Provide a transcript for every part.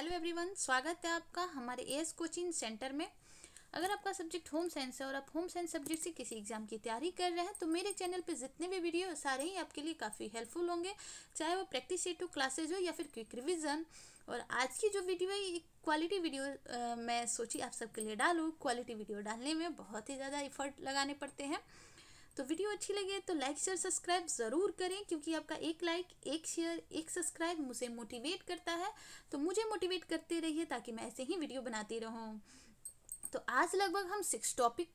hello everyone स्वागत है आपका हमारे एस कोचिंग सेंटर में अगर आपका सब्जेक्ट होम साइंस है और आप होम साइंस सब्जेक्ट से किसी एग्जाम की तैयारी कर रहे हैं तो मेरे चैनल पे जितने भी वीडियो सारे ही आपके लिए काफ़ी हेल्पफुल होंगे चाहे वो प्रैक्टिस सेट हो क्लासेज हो या फिर क्विक रिविजन और आज की जो वीडियो है एक क्वालिटी वीडियो आ, मैं सोची आप सबके लिए डालूँ क्वालिटी वीडियो डालने में बहुत ही ज़्यादा इफर्ट लगाने पड़ते हैं तो वीडियो अच्छी लगे तो लाइक शेयर सब्सक्राइब ज़रूर करें क्योंकि आपका एक लाइक एक शेयर एक सब्सक्राइब मुझे मोटिवेट करता है तो मुझे मोटिवेट करते रहिए ताकि मैं ऐसे ही वीडियो बनाती रहूँ तो आज लगभग हम सिक्स टॉपिक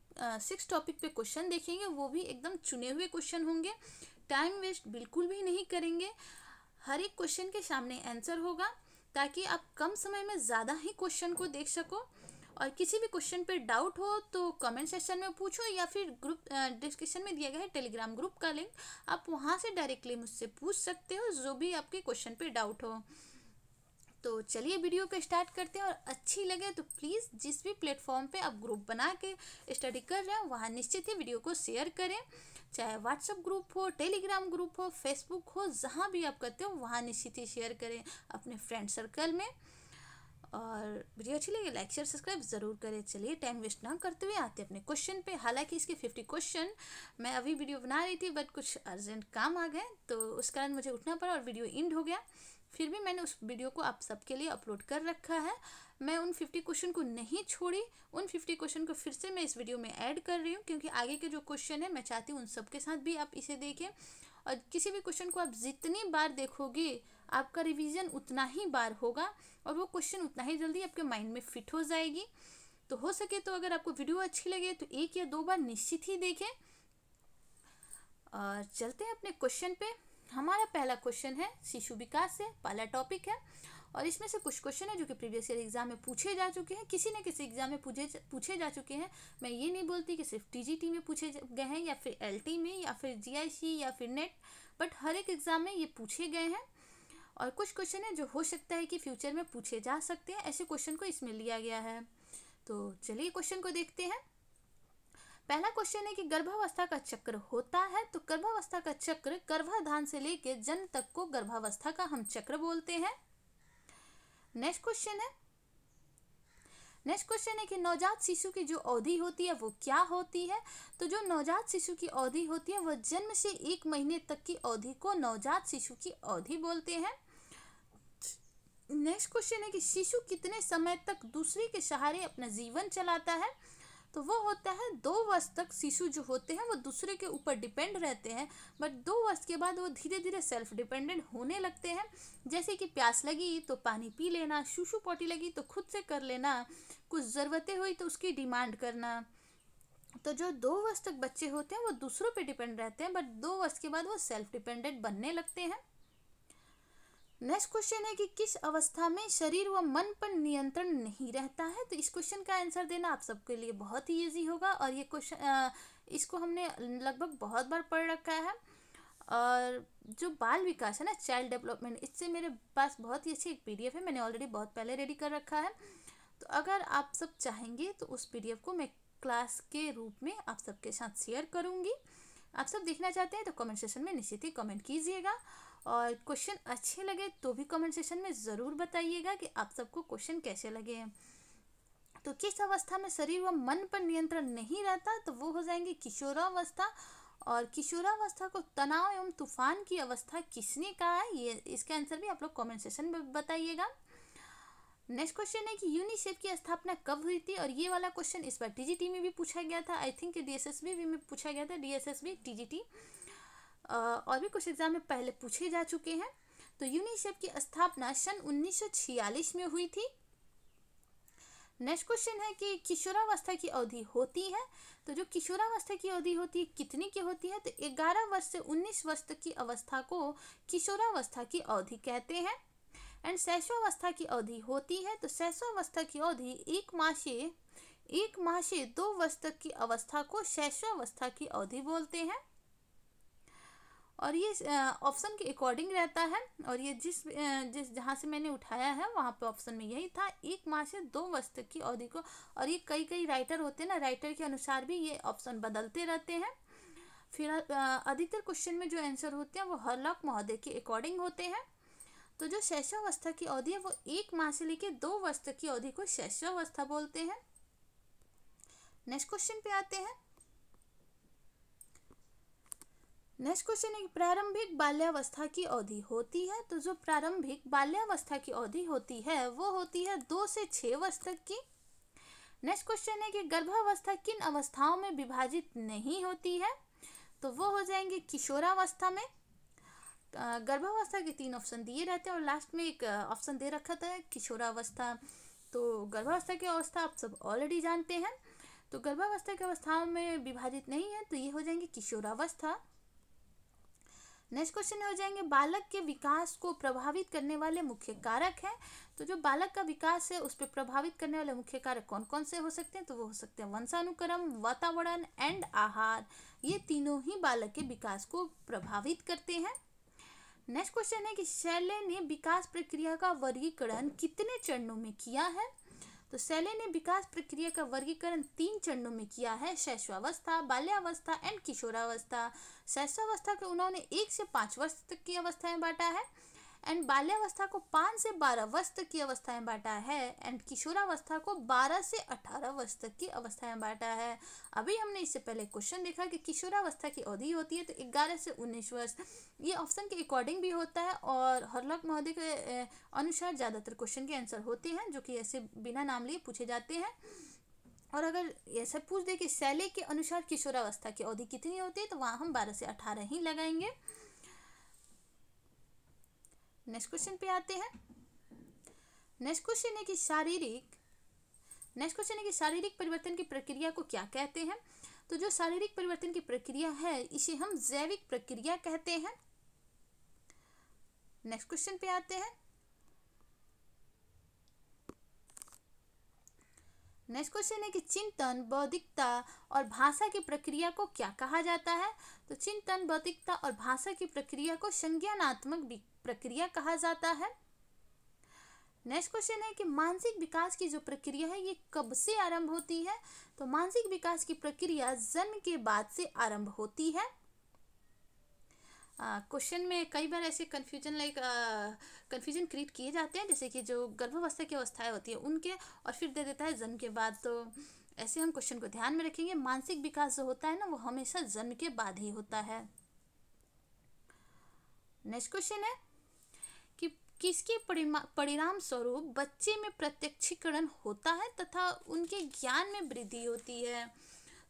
सिक्स टॉपिक पे क्वेश्चन देखेंगे वो भी एकदम चुने हुए क्वेश्चन होंगे टाइम वेस्ट बिल्कुल भी नहीं करेंगे हर एक क्वेश्चन के सामने आंसर होगा ताकि आप कम समय में ज़्यादा ही क्वेश्चन को देख सको और किसी भी क्वेश्चन पे डाउट हो तो कमेंट सेक्शन में पूछो या फिर ग्रुप डिस्क्रिप्शन में दिया गया है टेलीग्राम ग्रुप का लिंक आप वहाँ से डायरेक्टली मुझसे पूछ सकते हो जो भी आपके क्वेश्चन पे डाउट हो तो चलिए वीडियो को स्टार्ट करते हैं और अच्छी लगे तो प्लीज़ जिस भी प्लेटफॉर्म पे आप ग्रुप बना के स्टडी कर रहे हैं वहाँ निश्चित ही वीडियो को शेयर करें चाहे व्हाट्सअप ग्रुप हो टेलीग्राम ग्रुप हो फेसबुक हो जहाँ भी आप करते हो वहाँ निश्चित ही शेयर करें अपने फ्रेंड सर्कल में और वीडियो अच्छी लगी लाइक शेयर सब्सक्राइब ज़रूर करें चलिए टाइम वेस्ट ना करते हुए आते अपने क्वेश्चन पे हालांकि इसके फिफ्टी क्वेश्चन मैं अभी वीडियो बना रही थी बट कुछ अर्जेंट काम आ गए तो उस कारण मुझे उठना पड़ा और वीडियो इंड हो गया फिर भी मैंने उस वीडियो को आप सबके लिए अपलोड कर रखा है मैं उन फिफ्टी क्वेश्चन को नहीं छोड़ी उन फिफ्टी क्वेश्चन को फिर से मैं इस वीडियो में ऐड कर रही हूँ क्योंकि आगे के जो क्वेश्चन है मैं चाहती हूँ उन सबके साथ भी आप इसे देखें और किसी भी क्वेश्चन को आप जितनी बार देखोगे आपका रिवीजन उतना ही बार होगा और वो क्वेश्चन उतना ही जल्दी आपके माइंड में फिट हो जाएगी तो हो सके तो अगर आपको वीडियो अच्छी लगे तो एक या दो बार निश्चित ही देखें और चलते हैं अपने क्वेश्चन पे हमारा पहला क्वेश्चन है शिशु विकास से पहला टॉपिक है और इसमें से कुछ क्वेश्चन है जो कि प्रीवियस ईयर एग्जाम में पूछे जा चुके हैं किसी न किसी एग्जाम में पूछे पूछे जा चुके हैं मैं ये नहीं बोलती कि सिर्फ टीजीटी में पूछे गए हैं या फिर एलटी में या फिर जीआईसी या फिर नेट बट हर एक एग्ज़ाम में ये पूछे गए हैं और कुछ क्वेश्चन है जो हो सकता है कि फ्यूचर में पूछे जा सकते हैं ऐसे क्वेश्चन को इसमें लिया गया है तो चलिए क्वेश्चन को देखते हैं पहला क्वेश्चन है कि गर्भावस्था का चक्र होता है तो गर्भावस्था का चक्र गर्भाधान से लेकर जन्म तक को गर्भावस्था का हम चक्र बोलते हैं नेक्स्ट क्वेश्चन है नेक्स्ट क्वेश्चन है कि नवजात शिशु की जो अवधि होती है वो क्या होती है तो जो नवजात शिशु की अवधि होती है वह जन्म से एक महीने तक की अवधि को नवजात शिशु की अवधि बोलते हैं नेक्स्ट क्वेश्चन है कि शिशु कितने समय तक दूसरे के सहारे अपना जीवन चलाता है तो वो होता है दो वर्ष तक शिशु जो होते हैं वो दूसरे के ऊपर डिपेंड रहते हैं बट दो वर्ष के बाद वो धीरे धीरे सेल्फ डिपेंडेंट होने लगते हैं जैसे कि प्यास लगी तो पानी पी लेना शिशु पोटी लगी तो खुद से कर लेना कुछ ज़रूरतें हुई तो उसकी डिमांड करना तो जो दो वर्ष तक बच्चे होते हैं वो दूसरों पे डिपेंड रहते हैं बट दो वर्ष के बाद वो सेल्फ डिपेंडेंट बनने लगते हैं नेक्स्ट क्वेश्चन है कि किस अवस्था में शरीर व मन पर नियंत्रण नहीं रहता है तो इस क्वेश्चन का आंसर देना आप सबके लिए बहुत ही ईजी होगा और ये क्वेश्चन इसको हमने लगभग बहुत बार पढ़ रखा है और जो बाल विकास है ना चाइल्ड डेवलपमेंट इससे मेरे पास बहुत ही अच्छी एक पी है मैंने ऑलरेडी बहुत पहले रेडी कर रखा है तो अगर आप सब चाहेंगे तो उस पी को मैं क्लास के रूप में आप सबके साथ शेयर करूँगी आप सब देखना चाहते हैं तो कमेंट सेशन में निश्चित ही कमेंट कीजिएगा और क्वेश्चन अच्छे लगे तो भी कमेंट सेशन में ज़रूर बताइएगा कि आप सबको क्वेश्चन कैसे लगे हैं तो किस अवस्था में शरीर व मन पर नियंत्रण नहीं रहता तो वो हो जाएंगे किशोरावस्था और किशोरावस्था को तनाव एवं तूफान की अवस्था किसने कहा है ये इसका आंसर भी आप लोग कमेंट सेशन में बताइएगा नेक्स्ट क्वेश्चन है कि यूनिसेफ की स्थापना कब हुई थी और ये वाला क्वेश्चन इस बार टीजीटी में भी पूछा गया था आई थिंक एस में पूछा गया था डीएसएसबी टीजीटी और भी कुछ एग्ज़ाम में पहले पूछे जा चुके हैं तो यूनिसेफ की स्थापना सन उन्नीस में हुई थी नेक्स्ट क्वेश्चन है कि किशोरावस्था की अवधि होती है तो जो किशोरावस्था की अवधि होती है कितनी की होती है तो 11 वर्ष से 19 वर्ष तक की अवस्था को किशोरावस्था की अवधि कहते हैं एंड शैशवावस्था की अवधि होती है तो शैशवावस्था की अवधि एक माह से एक माह से दो वर्ष तक की अवस्था को शैशवावस्था की अवधि बोलते हैं और ये ऑप्शन के अकॉर्डिंग रहता है और ये जिस जिस जहाँ से मैंने उठाया है वहाँ पे ऑप्शन में यही था एक माह से दो वर्ष तक की अवधि को और ये कई कई राइटर होते हैं ना राइटर के अनुसार भी ये ऑप्शन बदलते रहते हैं फिर अधिकतर क्वेश्चन में जो आंसर होते हैं वो हरलॉक महोदय के अकॉर्डिंग होते हैं तो जो शैशवावस्था की अवधि है वो एक माह से लेकर दो वर्ष तक की अवधि को शैशवावस्था बोलते हैं नेक्स्ट क्वेश्चन पे आते हैं नेक्स्ट क्वेश्चन है प्रारंभिक बाल्यावस्था की अवधि होती है तो जो प्रारंभिक बाल्यावस्था की अवधि होती है वो होती है दो से छः वर्ष तक की नेक्स्ट क्वेश्चन है कि गर्भावस्था किन अवस्थाओं में विभाजित नहीं होती है तो वो हो जाएंगे किशोरावस्था में गर्भावस्था के तीन ऑप्शन दिए रहते हैं और लास्ट में एक ऑप्शन दे रखा था किशोरावस्था तो गर्भावस्था की अवस्था आप सब ऑलरेडी जानते हैं तो गर्भावस्था की अवस्थाओं में विभाजित नहीं है तो ये हो जाएंगे किशोरावस्था नेक्स्ट क्वेश्चन हो जाएंगे बालक के विकास को प्रभावित करने वाले मुख्य कारक हैं तो जो बालक का विकास है उस पर प्रभावित करने वाले मुख्य कारक कौन कौन से हो सकते हैं तो वो हो सकते हैं वंशानुक्रम वातावरण एंड आहार ये तीनों ही बालक के विकास को प्रभावित करते हैं नेक्स्ट क्वेश्चन है कि शैले ने विकास प्रक्रिया का वर्गीकरण कितने चरणों में किया है तो शैले ने विकास प्रक्रिया का वर्गीकरण तीन चरणों में किया है शैशवावस्था बाल्यावस्था एंड किशोरावस्था शैशवावस्था को उन्होंने एक से पांच वर्ष तक की अवस्था में बांटा है एंड बाल्यावस्था को पाँच से बारह वर्ष तक की अवस्थाएं बांटा है एंड किशोरावस्था को बारह से अठारह वर्ष तक की अवस्थाएं बांटा है अभी हमने इससे पहले क्वेश्चन देखा कि किशोरावस्था की अवधि होती है तो ग्यारह से उन्नीस वर्ष ये ऑप्शन के अकॉर्डिंग भी होता है और हरलॉक महोदय के अनुसार ज़्यादातर क्वेश्चन के आंसर होते हैं जो कि ऐसे बिना नाम लिए पूछे जाते हैं और अगर ऐसा पूछ दे कि शैले के अनुसार किशोरावस्था की अवधि कितनी होती है तो वहाँ हम बारह से अठारह ही लगाएंगे नेक्स्ट क्वेश्चन पे आते हैं नेक्स्ट क्वेश्चन है कि शारीरिक नेक्स्ट क्वेश्चन है कि शारीरिक परिवर्तन की प्रक्रिया को क्या कहते हैं तो जो शारीरिक परिवर्तन की प्रक्रिया है इसे हम जैविक प्रक्रिया कहते हैं नेक्स्ट क्वेश्चन पे आते हैं नेक्स्ट क्वेश्चन है कि चिंतन बौद्धिकता और भाषा की प्रक्रिया को क्या कहा जाता है तो चिंतन बौद्धिकता और भाषा की प्रक्रिया को संज्ञानात्मक प्रक्रिया कहा जाता है नेक्स्ट क्वेश्चन है कि मानसिक विकास की जो प्रक्रिया है ये कब से आरंभ होती है तो मानसिक विकास की प्रक्रिया जन्म के बाद से आरंभ होती है क्वेश्चन uh, में कई बार ऐसे कन्फ्यूजन लाइक कन्फ्यूजन क्रिएट किए जाते हैं जैसे कि जो गर्भावस्था की अवस्थाएं होती है उनके और फिर दे देता है जन्म के बाद तो ऐसे हम क्वेश्चन को ध्यान में रखेंगे मानसिक विकास जो होता है ना वो हमेशा जन्म के बाद ही होता है नेक्स्ट क्वेश्चन है किसके परिणाम स्वरूप बच्चे में प्रत्यक्षीकरण होता है तथा उनके ज्ञान में वृद्धि होती है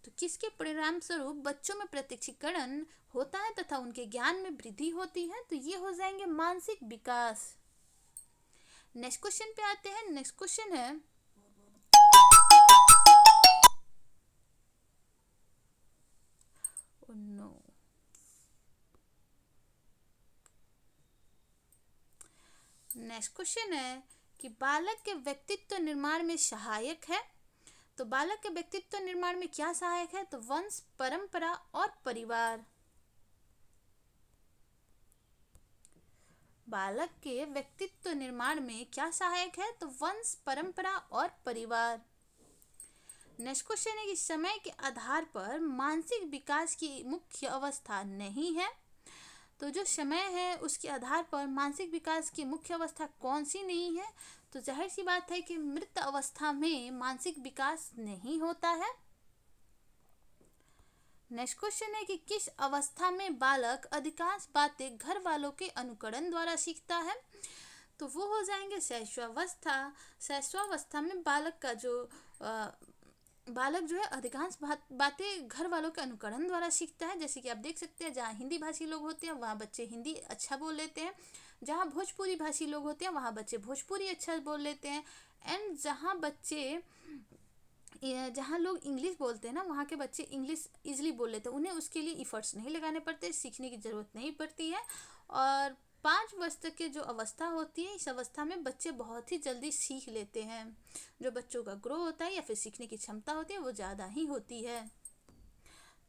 तो किसके परिणाम स्वरूप बच्चों में प्रत्यक्षीकरण होता है तथा उनके ज्ञान में वृद्धि होती है तो ये हो जाएंगे मानसिक विकास नेक्स्ट क्वेश्चन पे आते हैं नेक्स्ट क्वेश्चन है नेक्स्ट क्वेश्चन है कि बालक के व्यक्तित्व निर्माण में सहायक है तो बालक के व्यक्तित्व निर्माण में क्या सहायक है तो वंश परंपरा और परिवार बालक के व्यक्तित्व निर्माण में क्या सहायक है तो वंश परंपरा और परिवार नेक्स्ट क्वेश्चन है कि समय के आधार पर मानसिक विकास की मुख्य अवस्था नहीं है तो जो समय है उसके आधार पर मानसिक विकास की मुख्य अवस्था कौन सी नहीं है तो जाहिर सी बात है कि मृत अवस्था में मानसिक विकास नहीं होता है नेक्स्ट क्वेश्चन है कि किस अवस्था में बालक अधिकांश बातें घर वालों के अनुकरण द्वारा सीखता है तो वो हो जाएंगे शैशवावस्था शैशवावस्था में बालक का जो आ, बालक जो है अधिकांश बात बातें घर वालों के अनुकरण द्वारा सीखता है जैसे कि आप देख सकते हैं जहाँ हिंदी भाषी लोग होते हैं वहाँ बच्चे हिंदी अच्छा बोल लेते हैं जहाँ भोजपुरी भाषी लोग होते हैं वहाँ बच्चे भोजपुरी अच्छा बोल लेते हैं एंड जहाँ बच्चे जहाँ लोग इंग्लिश बोलते हैं ना वहाँ के बच्चे इंग्लिश ईजिली बोल लेते हैं उन्हें उसके लिए इफ़र्ट्स नहीं लगाने पड़ते सीखने की ज़रूरत नहीं पड़ती है और पाँच वर्ष तक के जो अवस्था होती है इस अवस्था में बच्चे बहुत ही जल्दी सीख लेते हैं जो बच्चों का ग्रो होता है या फिर सीखने की क्षमता होती है वो ज़्यादा ही होती है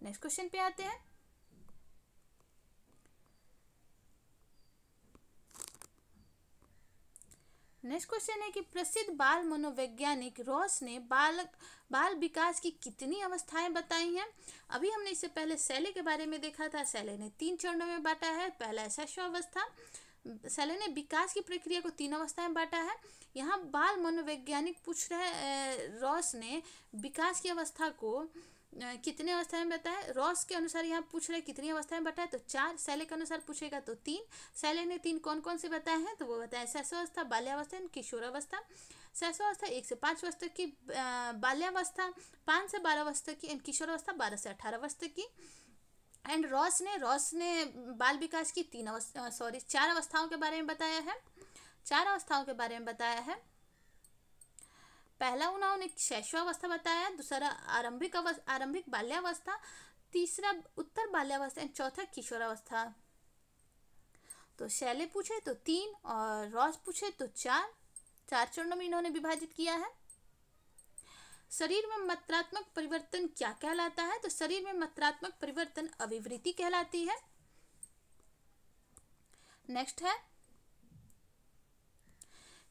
नेक्स्ट क्वेश्चन पे आते हैं नेक्स्ट क्वेश्चन है कि प्रसिद्ध बाल मनोवैज्ञानिक रॉस ने बाल बाल विकास की कितनी अवस्थाएं बताई हैं अभी हमने इससे पहले सेले के बारे में देखा था सेले ने तीन चरणों में बांटा है पहला अवस्था सेले ने विकास की प्रक्रिया को तीन अवस्थाएं बांटा है यहाँ बाल मनोवैज्ञानिक पूछ रहे रॉस ने विकास की अवस्था को कितने अवस्था में रॉस के अनुसार यहाँ पूछ रहे कितनी अवस्था में तो चार सैले के अनुसार पूछेगा तो तीन सैले ने तीन कौन कौन से बताए हैं तो वो बताए शैशवावस्था बाल्यावस्था एंड किशोरावस्था शैशवावस्था एक से पाँच वर्ष तक की बाल्यावस्था पाँच से बारह वर्ष तक की एंड किशोरावस्था बारह से अठारह वर्ष तक की एंड रॉस ने रॉस ने बाल विकास की तीन अवस्था सॉरी चार अवस्थाओं के बारे में बताया है चार अवस्थाओं के बारे में बताया है पहला उन्होंने शैशवावस्था बताया दूसरा आरंभिक अवस्था आरंभिक बाल्यावस्था तीसरा उत्तर बाल्यावस्था एंड चौथा किशोरावस्था तो शैले पूछे तो तीन और रॉस पूछे तो चार चार चरणों में इन्होंने विभाजित किया है शरीर में मात्रात्मक परिवर्तन क्या कहलाता है तो शरीर में मात्रात्मक परिवर्तन अभिवृत्ति कहलाती है नेक्स्ट है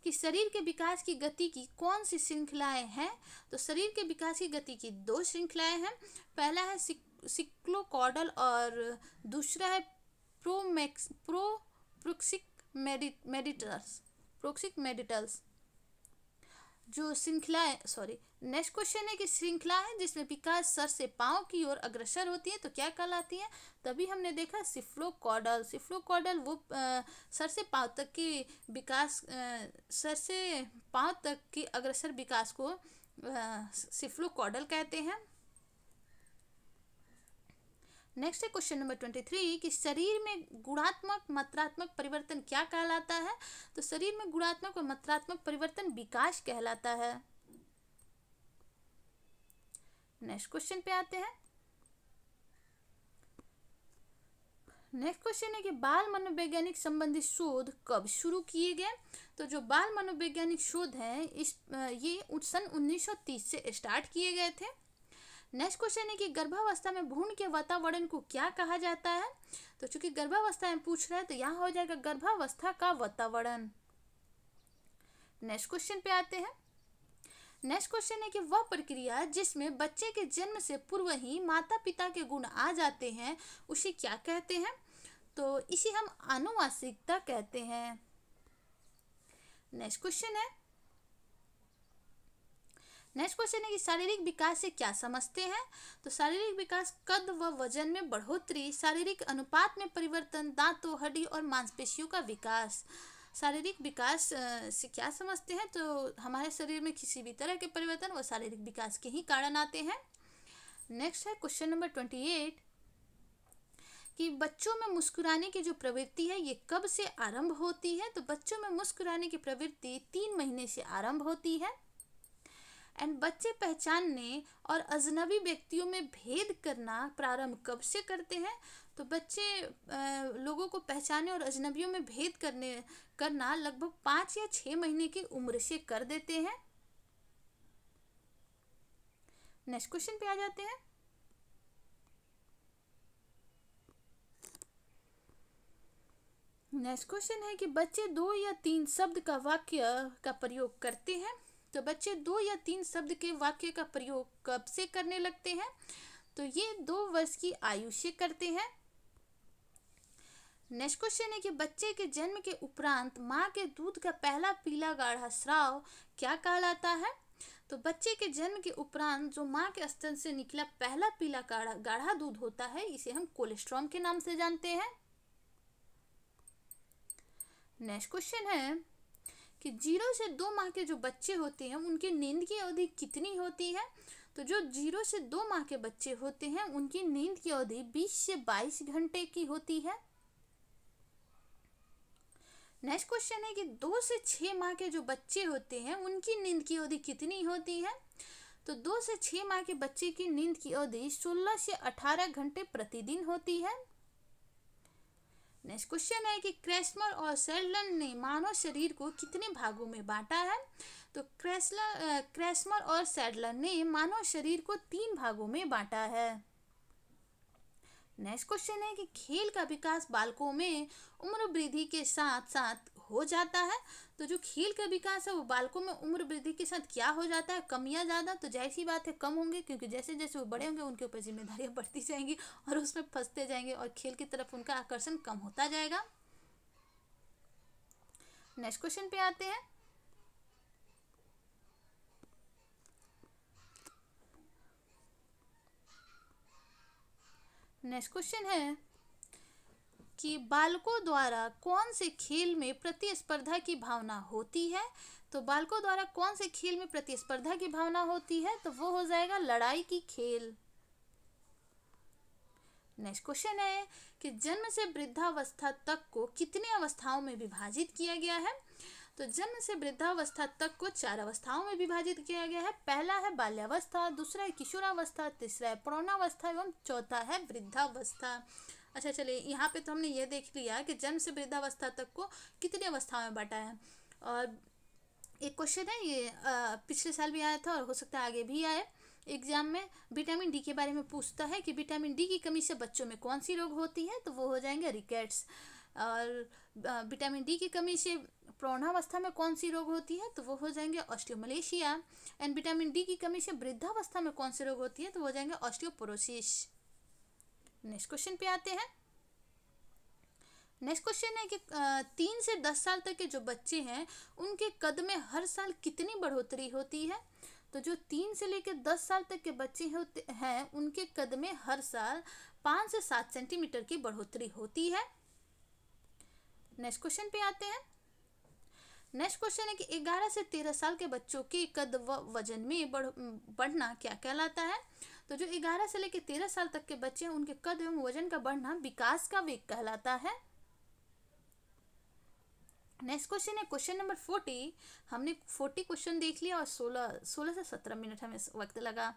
कि शरीर के विकास की गति की कौन सी श्रृंखलाएं हैं तो शरीर के विकास की गति की दो श्रृंखलाएं हैं पहला है सिक्लोकॉडल और दूसरा है प्रोमैक्स प्रो प्रोक्सिक मेडिटल्स प्रोक्सिक मेडिटल्स जो श्रृंखलाएं सॉरी नेक्स्ट क्वेश्चन है कि श्रृंखला है जिसमें विकास सर से पाँव की ओर अग्रसर होती है तो क्या कहलाती है तभी हमने देखा सिफ्लोकॉडल सिफ्लोकॉडल वो आ, सर से पाँव तक की विकास सर से पाँव तक की अग्रसर विकास को सिफ्लोकॉडल कहते हैं नेक्स्ट है क्वेश्चन नंबर ट्वेंटी थ्री कि शरीर में गुणात्मक मात्रात्मक परिवर्तन क्या कहलाता है तो शरीर में गुणात्मक और मात्रात्मक परिवर्तन विकास कहलाता है नेक्स्ट क्वेश्चन पे आते हैं नेक्स्ट क्वेश्चन है कि बाल मनोवैज्ञानिक संबंधी शोध कब शुरू किए गए तो जो बाल मनोवैज्ञानिक शोध है इस ये सन 1930 से स्टार्ट किए गए थे नेक्स्ट क्वेश्चन है कि गर्भावस्था में भ्रूण के वातावरण को क्या कहा जाता है तो चूंकि गर्भावस्था में पूछ रहा है तो यहाँ हो जाएगा गर्भावस्था का वातावरण नेक्स्ट क्वेश्चन पे आते हैं नेक्स्ट क्वेश्चन है कि वह प्रक्रिया जिसमें बच्चे के जन्म से पूर्व ही माता पिता के गुण आ जाते हैं उसे क्या कहते हैं तो इसे हम आनुवांशिकता कहते हैं नेक्स्ट क्वेश्चन है नेक्स्ट क्वेश्चन है कि शारीरिक विकास से क्या समझते हैं तो शारीरिक विकास कद व वजन में बढ़ोतरी शारीरिक अनुपात में परिवर्तन दांतों हड्डी और मांसपेशियों का विकास शारीरिक विकास से क्या समझते हैं तो हमारे शरीर में किसी भी तरह के परिवर्तन वो शारीरिक विकास के ही कारण आते हैं नेक्स्ट है क्वेश्चन नंबर ट्वेंटी एट कि बच्चों में मुस्कुराने की जो प्रवृत्ति है ये कब से आरंभ होती है तो बच्चों में मुस्कुराने की प्रवृत्ति तीन महीने से आरंभ होती है एंड बच्चे पहचानने और अजनबी व्यक्तियों में भेद करना प्रारंभ कब से करते हैं तो बच्चे लोगों को पहचाने और अजनबियों में भेद करने करना लगभग पांच या छह महीने की उम्र से कर देते हैं नेक्स्ट क्वेश्चन पे आ जाते हैं नेक्स्ट क्वेश्चन है कि बच्चे दो या तीन शब्द का वाक्य का प्रयोग करते हैं तो बच्चे दो या तीन शब्द के वाक्य का प्रयोग कब से करने लगते हैं तो ये दो वर्ष की आयु से करते हैं नेक्स्ट क्वेश्चन है कि बच्चे के जन्म के उपरांत माँ के दूध का पहला पीला गाढ़ा स्राव क्या कहलाता है तो बच्चे के जन्म के उपरांत जो माँ के स्तन से निकला पहला पीला गाढ़ा गाढ़ा दूध होता है इसे हम कोलेस्ट्रॉम के नाम से जानते हैं नेक्स्ट क्वेश्चन है कि जीरो से दो माह के जो बच्चे होते हैं उनकी नींद की अवधि कितनी होती है तो जो जीरो से दो माह के बच्चे होते हैं उनकी नींद की अवधि बीस से बाईस घंटे की होती है नेक्स्ट क्वेश्चन है कि दो से छः माह के जो बच्चे होते हैं उनकी नींद की अवधि कितनी होती है तो दो से छः माह के बच्चे की नींद की अवधि सोलह से अठारह घंटे प्रतिदिन होती है नेक्स्ट क्वेश्चन है कि क्रेस्मर और सेल्डन ने मानव शरीर को कितने भागों में बांटा है तो क्रेस्लर क्रेस्मर और सेडलन ने मानव शरीर को तीन भागों में बांटा है नेक्स्ट क्वेश्चन है कि खेल का विकास बालकों में उम्र वृद्धि के साथ साथ हो जाता है तो जो खेल का विकास है वो बालकों में उम्र वृद्धि के साथ क्या हो जाता है कमियाँ ज़्यादा तो जैसी बात है कम होंगे क्योंकि जैसे जैसे वो बड़े होंगे उनके ऊपर जिम्मेदारियाँ बढ़ती जाएंगी और उसमें फंसते जाएंगे और खेल की तरफ उनका आकर्षण कम होता जाएगा नेक्स्ट क्वेश्चन पे आते हैं नेक्स्ट क्वेश्चन है कि बालकों द्वारा कौन से खेल में प्रतिस्पर्धा की भावना होती है तो बालकों द्वारा कौन से खेल में प्रतिस्पर्धा की भावना होती है तो वो हो जाएगा लड़ाई की खेल नेक्स्ट क्वेश्चन है कि जन्म से वृद्धावस्था तक को कितने अवस्थाओं में विभाजित किया गया है तो जन्म से वृद्धावस्था तक को चार अवस्थाओं में विभाजित किया गया है पहला है बाल्यावस्था दूसरा है किशोरावस्था तीसरा है प्रौणावस्था एवं चौथा है वृद्धावस्था अच्छा चलिए यहाँ पे तो हमने ये देख लिया कि जन्म से वृद्धावस्था तक को कितनी अवस्थाओं में बांटा है और एक क्वेश्चन है ये पिछले साल भी आया था और हो सकता है आगे भी आए एग्जाम में विटामिन डी के बारे में पूछता है कि विटामिन डी की कमी से बच्चों में कौन सी रोग होती है तो वो हो जाएंगे रिकेट्स और विटामिन डी की कमी से प्रौढ़ावस्था में कौन सी रोग होती है तो वो हो जाएंगे ऑस्टियोमलेशिया एंड विटामिन डी की कमी से वृद्धावस्था में कौन से रोग होती है तो वो हो जाएंगे ऑस्टियोपोरोसिस नेक्स्ट क्वेश्चन पे आते हैं नेक्स्ट क्वेश्चन है कि तीन से दस साल तक के जो बच्चे हैं उनके कद में हर साल कितनी बढ़ोतरी होती है तो जो तीन से लेकर दस साल तक के बच्चे होते हैं उनके कद में हर साल पाँच से सात सेंटीमीटर की बढ़ोतरी होती है नेक्स्ट क्वेश्चन पे आते हैं नेक्स्ट क्वेश्चन है कि 11 से 13 साल के बच्चों की कद व वजन में बढ़ बढ़ना क्या कहलाता है तो जो 11 से लेकर 13 साल तक के बच्चे हैं उनके कद एवं वजन का बढ़ना विकास का वेग कहलाता है नेक्स्ट क्वेश्चन है क्वेश्चन नंबर फोर्टी हमने फोर्टी क्वेश्चन देख लिया और सोलह सोलह से सत्रह मिनट हमें वक्त लगा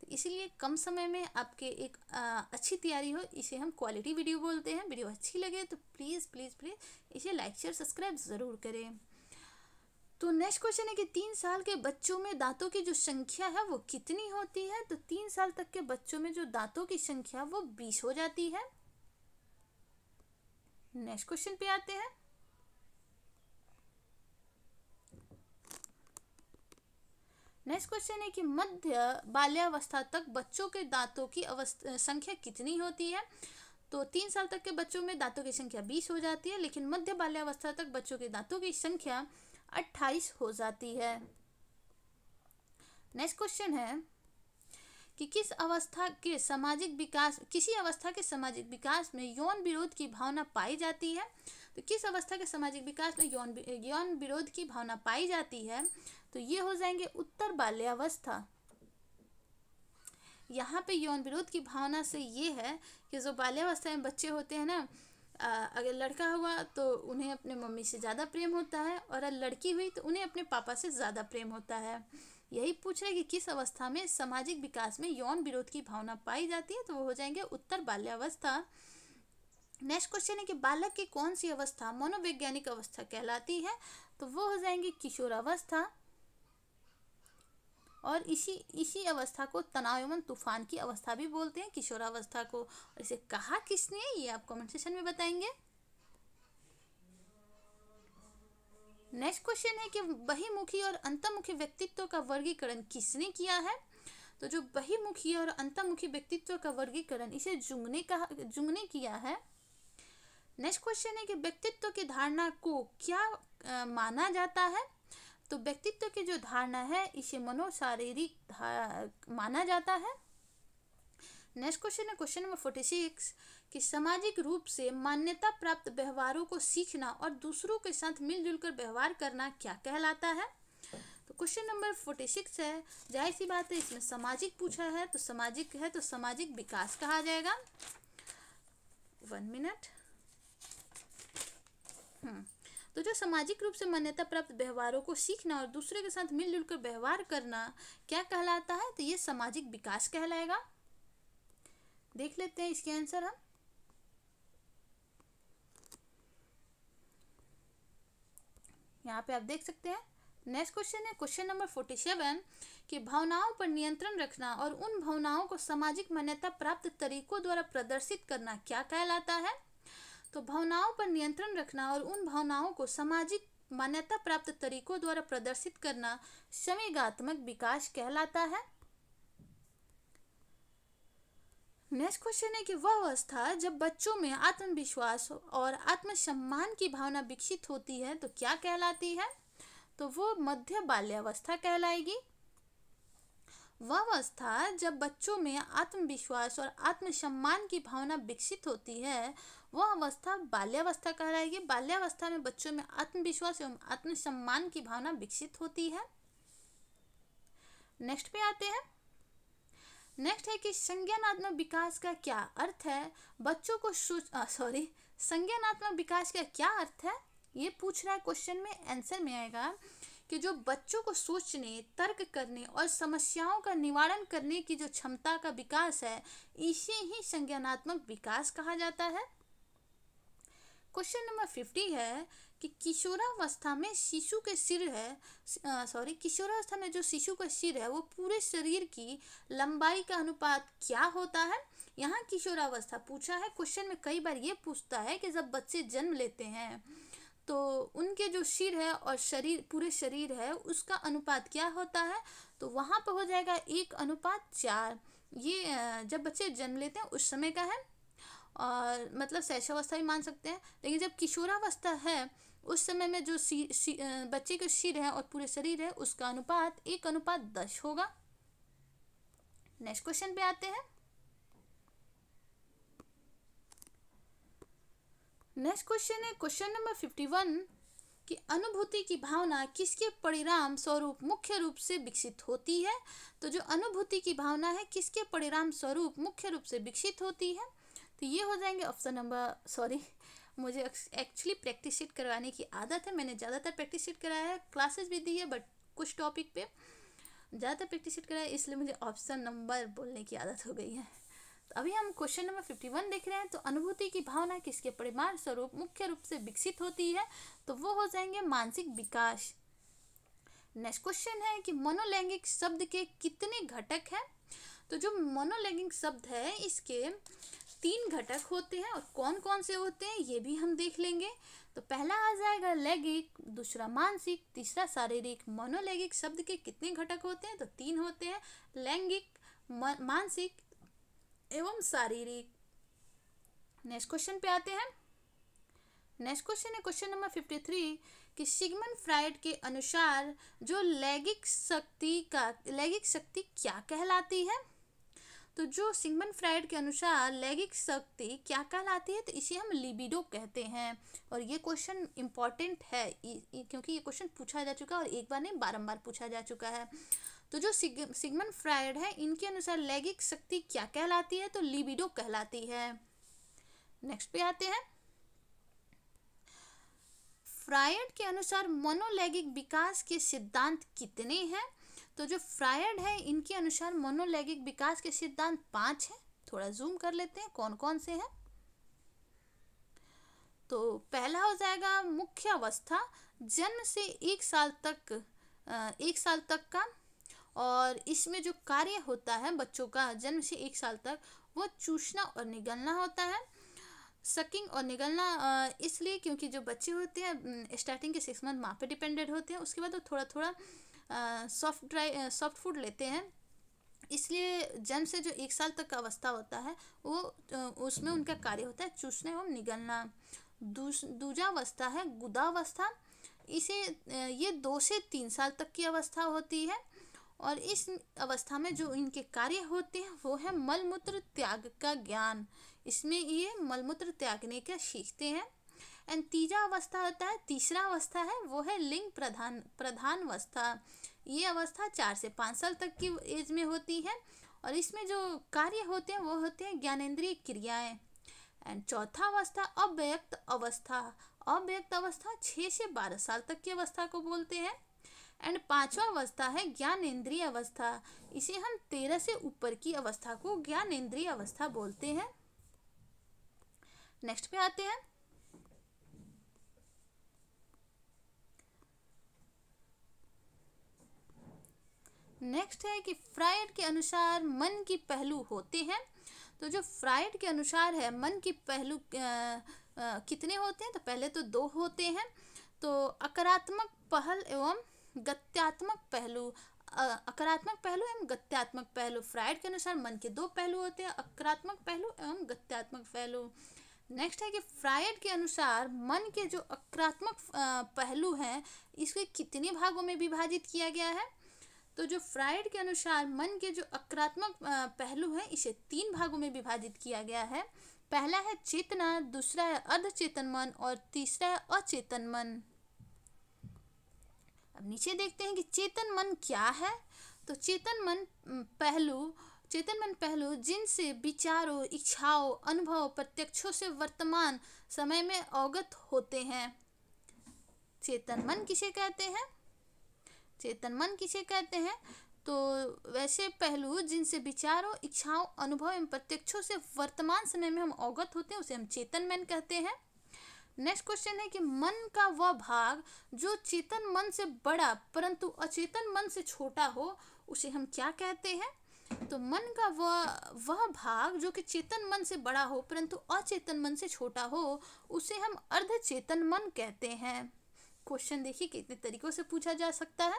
तो इसीलिए कम समय में आपके एक आ, अच्छी तैयारी हो इसे हम क्वालिटी वीडियो बोलते हैं वीडियो अच्छी लगे तो प्लीज़ प्लीज़ प्लीज़ इसे लाइक शेयर सब्सक्राइब ज़रूर करें तो नेक्स्ट क्वेश्चन है कि तीन साल के बच्चों में दांतों की जो संख्या है वो कितनी होती है तो तीन साल तक के बच्चों में जो दांतों की संख्या वो बीस हो जाती है नेक्स्ट क्वेश्चन पे आते हैं नेक्स्ट क्वेश्चन है कि मध्य बाल्यावस्था तक बच्चों के दांतों की संख्या कितनी होती है तो तीन साल तक के बच्चों में दांतों की संख्या बीस हो जाती है लेकिन मध्य बाल्यावस्था तक बच्चों के दांतों की संख्या अट्ठाईस हो जाती है नेक्स्ट क्वेश्चन है कि किस अवस्था के सामाजिक विकास किसी अवस्था के सामाजिक विकास में यौन विरोध की भावना पाई जाती है तो किस अवस्था के सामाजिक विकास में यौन यौन विरोध की भावना पाई जाती है तो ये हो जाएंगे उत्तर बाल्यावस्था यहाँ पे यौन विरोध की भावना से ये है कि जो बाल्यावस्था में बच्चे होते हैं ना अगर लड़का हुआ तो उन्हें अपने मम्मी से ज़्यादा प्रेम होता है और अगर लड़की हुई तो उन्हें अपने पापा से ज़्यादा प्रेम होता है यही पूछ रहे कि किस अवस्था में सामाजिक विकास में यौन विरोध की भावना पाई जाती है तो वो हो जाएंगे उत्तर बाल्यावस्था नेक्स्ट क्वेश्चन है कि बालक की कौन सी अवस्था मनोवैज्ञानिक अवस्था कहलाती है तो वो हो जाएंगे किशोरावस्था और इसी इसी अवस्था को तनाव एवं तूफान की अवस्था भी बोलते हैं किशोरावस्था को और इसे कहा किसने ये आप कमेंट सेशन में बताएंगे नेक्स्ट क्वेश्चन है कि बहिमुखी और अंतमुखी व्यक्तित्व का वर्गीकरण किसने किया है तो जो बहिमुखी और अंतमुखी व्यक्तित्व का वर्गीकरण इसे जुंग ने कहा किया है नेक्स्ट क्वेश्चन है कि व्यक्तित्व की धारणा को क्या आ, माना जाता है तो व्यक्तित्व की जो धारणा है इसे मनोशारीरिक माना जाता है नेक्स्ट क्वेश्चन है क्वेश्चन नंबर फोर्टी सिक्स कि सामाजिक रूप से मान्यता प्राप्त व्यवहारों को सीखना और दूसरों के साथ मिलजुल कर व्यवहार करना क्या कहलाता है तो क्वेश्चन नंबर फोर्टी सिक्स है जाहिर सी बात है इसमें सामाजिक पूछा है तो सामाजिक है तो सामाजिक विकास कहा जाएगा वन मिनट हम्म तो जो सामाजिक रूप से मान्यता प्राप्त व्यवहारों को सीखना और दूसरे के साथ मिलजुल कर व्यवहार करना क्या कहलाता है तो ये सामाजिक विकास कहलाएगा देख लेते हैं इसके आंसर हम यहाँ पे आप देख सकते हैं नेक्स्ट क्वेश्चन है क्वेश्चन नंबर फोर्टी सेवन कि भावनाओं पर नियंत्रण रखना और उन भावनाओं को सामाजिक मान्यता प्राप्त तरीकों द्वारा प्रदर्शित करना क्या कहलाता है तो भावनाओं पर नियंत्रण रखना और उन भावनाओं को सामाजिक मान्यता प्राप्त तरीकों द्वारा प्रदर्शित करना संवेगात्मक विकास कहलाता है नेक्स्ट क्वेश्चन है कि वह अवस्था जब बच्चों में आत्मविश्वास और आत्मसम्मान की भावना विकसित होती है तो क्या कहलाती है तो वो मध्य बाल्यावस्था कहलाएगी वह अवस्था जब बच्चों में आत्मविश्वास और आत्मसम्मान की भावना विकसित होती है वह अवस्था बाल्यावस्था कहलाएगी बाल्यावस्था में बच्चों में आत्मविश्वास एवं आत्मसम्मान की भावना विकसित होती है नेक्स्ट पे आते हैं नेक्स्ट है कि संज्ञानात्मक विकास का क्या अर्थ है बच्चों को सॉरी संज्ञानात्मक विकास का क्या अर्थ है ये पूछ रहा है क्वेश्चन में आंसर में आएगा कि जो बच्चों को सोचने तर्क करने और समस्याओं का निवारण करने की जो क्षमता का विकास है इसे ही संज्ञानात्मक विकास कहा जाता है क्वेश्चन नंबर फिफ्टी है कि किशोरावस्था में शिशु के सिर है सॉरी किशोरावस्था में जो शिशु का सिर है वो पूरे शरीर की लंबाई का अनुपात क्या होता है यहाँ किशोरावस्था पूछा है क्वेश्चन में कई बार ये पूछता है कि जब बच्चे जन्म लेते हैं तो उनके जो शिर है और शरीर पूरे शरीर है उसका अनुपात क्या होता है तो वहाँ पर हो जाएगा एक अनुपात चार ये जब बच्चे जन्म लेते हैं उस समय का है और मतलब शैशवावस्था भी मान सकते हैं लेकिन जब किशोरावस्था है उस समय में जो सी, सी, बच्चे का शिर है और पूरे शरीर है उसका अनुपात एक अनुपात दस होगा नेक्स्ट क्वेश्चन पे आते हैं नेक्स्ट क्वेश्चन है क्वेश्चन नंबर फिफ्टी वन कि अनुभूति की भावना किसके परिणाम स्वरूप मुख्य रूप से विकसित होती है तो जो अनुभूति की भावना है किसके परिणाम स्वरूप मुख्य रूप से विकसित होती है तो ये हो जाएंगे ऑप्शन नंबर सॉरी मुझे एक्चुअली प्रैक्टिस शीट करवाने की आदत है मैंने ज़्यादातर प्रैक्टिस शीट कराया है क्लासेस भी दी है बट कुछ टॉपिक पे ज़्यादातर प्रैक्टिस शीट कराया इसलिए मुझे ऑप्शन नंबर बोलने की आदत हो गई है अभी हम क्वेश्चन नंबर फिफ्टी वन देख रहे हैं तो अनुभूति की भावना किसके परिमाण स्वरूप मुख्य रूप से विकसित होती है तो वो हो जाएंगे मानसिक विकास नेक्स्ट क्वेश्चन है कि मोनोलैंगिक शब्द के कितने घटक हैं तो जो मोनोलैंगिक शब्द है इसके तीन घटक होते हैं और कौन कौन से होते हैं ये भी हम देख लेंगे तो पहला आ जाएगा लैंगिक दूसरा मानसिक तीसरा शारीरिक मोनोलैंगिक शब्द के कितने घटक होते हैं तो तीन होते हैं लैंगिक मानसिक एवं शारीरिक नेक्स्ट क्वेश्चन पे आते हैं नेक्स्ट क्वेश्चन है क्वेश्चन नंबर फिफ्टी थ्री कि सिगमन फ्राइड के अनुसार जो लैगिक शक्ति का लैगिक शक्ति क्या कहलाती है तो जो सिगमन फ्राइड के अनुसार लैगिक शक्ति क्या कहलाती है तो इसे हम लिबिडो कहते हैं और ये क्वेश्चन इम्पॉर्टेंट है क्योंकि ये क्वेश्चन पूछा जा चुका है और एक बार नहीं बारम्बार पूछा जा चुका है तो जो सिगमन फ्रायड है इनके अनुसार लैंगिक शक्ति क्या कहलाती है तो लिबिडो कहलाती है नेक्स्ट पे आते हैं फ्रायड के अनुसार मनोलैगिक विकास के सिद्धांत कितने हैं तो जो फ्रायड है इनके अनुसार मनोलैगिक विकास के सिद्धांत पांच हैं थोड़ा जूम कर लेते हैं कौन कौन से हैं तो पहला हो जाएगा मुख्य अवस्था जन्म से एक साल तक एक साल तक का और इसमें जो कार्य होता है बच्चों का जन्म से एक साल तक वो चूसना और निगलना होता है सकिंग और निगलना इसलिए क्योंकि जो बच्चे होते हैं स्टार्टिंग के सिक्स मंथ माँ पे डिपेंडेंट होते हैं उसके बाद वो थोड़ा थोड़ा सॉफ्ट ड्राई सॉफ्ट फूड लेते हैं इसलिए जन्म से जो एक साल तक का अवस्था होता है वो उसमें उनका कार्य होता है चूसने और निगलना दूजा अवस्था है गुदावस्था इसे ये दो से तीन साल तक की अवस्था होती है और इस अवस्था में जो इनके कार्य होते हैं वो है मलमूत्र त्याग का ज्ञान इसमें ये मलमूत्र त्यागने का सीखते हैं एंड तीजा अवस्था होता है तीसरा अवस्था है वो है लिंग प्रधान प्रधान अवस्था ये अवस्था चार से पाँच साल तक की एज में होती है और इसमें जो कार्य होते हैं वो होते हैं ज्ञानेन्द्रीय क्रियाएं एंड चौथा अवस्था अव्यक्त अवस्था अव्यक्त अवस्था छः से बारह साल तक की अवस्था को बोलते हैं एंड पांचवा अवस्था है ज्ञानेन्द्रीय अवस्था इसे हम तेरह से ऊपर की अवस्था को ज्ञानेन्द्रीय अवस्था बोलते हैं नेक्स्ट पे आते हैं नेक्स्ट है कि फ्राइड के अनुसार मन की पहलू होते हैं तो जो फ्राइड के अनुसार है मन की पहलू आ, आ, कितने होते हैं तो पहले तो दो होते हैं तो अकारात्मक पहल एवं गत्यात्मक पहलू अकारात्मक पहलू एवं गत्यात्मक पहलू फ्राइड के अनुसार मन के दो पहलू होते हैं अकारात्मक पहलू एवं गत्यात्मक पहलू नेक्स्ट है कि फ्राइड के अनुसार मन के जो अकारात्मक पहलू हैं इसके कितने भागों में विभाजित किया गया है तो जो फ्राइड के अनुसार मन के जो अकारात्मक पहलू हैं इसे तीन भागों में विभाजित किया गया है पहला है चेतना दूसरा है अर्धचेतन मन और तीसरा है अचेतन मन अब नीचे देखते हैं कि चेतन मन क्या है तो चेतन मन पहलू चेतन मन पहलू जिनसे विचारों इच्छाओं अनुभव प्रत्यक्षों से वर्तमान समय में अवगत होते हैं चेतन मन किसे कहते हैं चेतन मन किसे कहते हैं तो वैसे पहलू जिनसे विचारों इच्छाओं अनुभव एवं प्रत्यक्षों से वर्तमान समय में हम अवगत होते हैं उसे हम चेतन मन कहते हैं नेक्स्ट क्वेश्चन है कि मन का वह भाग जो चेतन मन से बड़ा परंतु अचेतन मन से छोटा हो उसे हम क्या कहते हैं तो मन का वह वह भाग जो कि चेतन मन से बड़ा हो परंतु अचेतन मन से छोटा हो उसे हम अर्ध चेतन मन कहते हैं क्वेश्चन देखिए कितने तरीकों से पूछा जा सकता है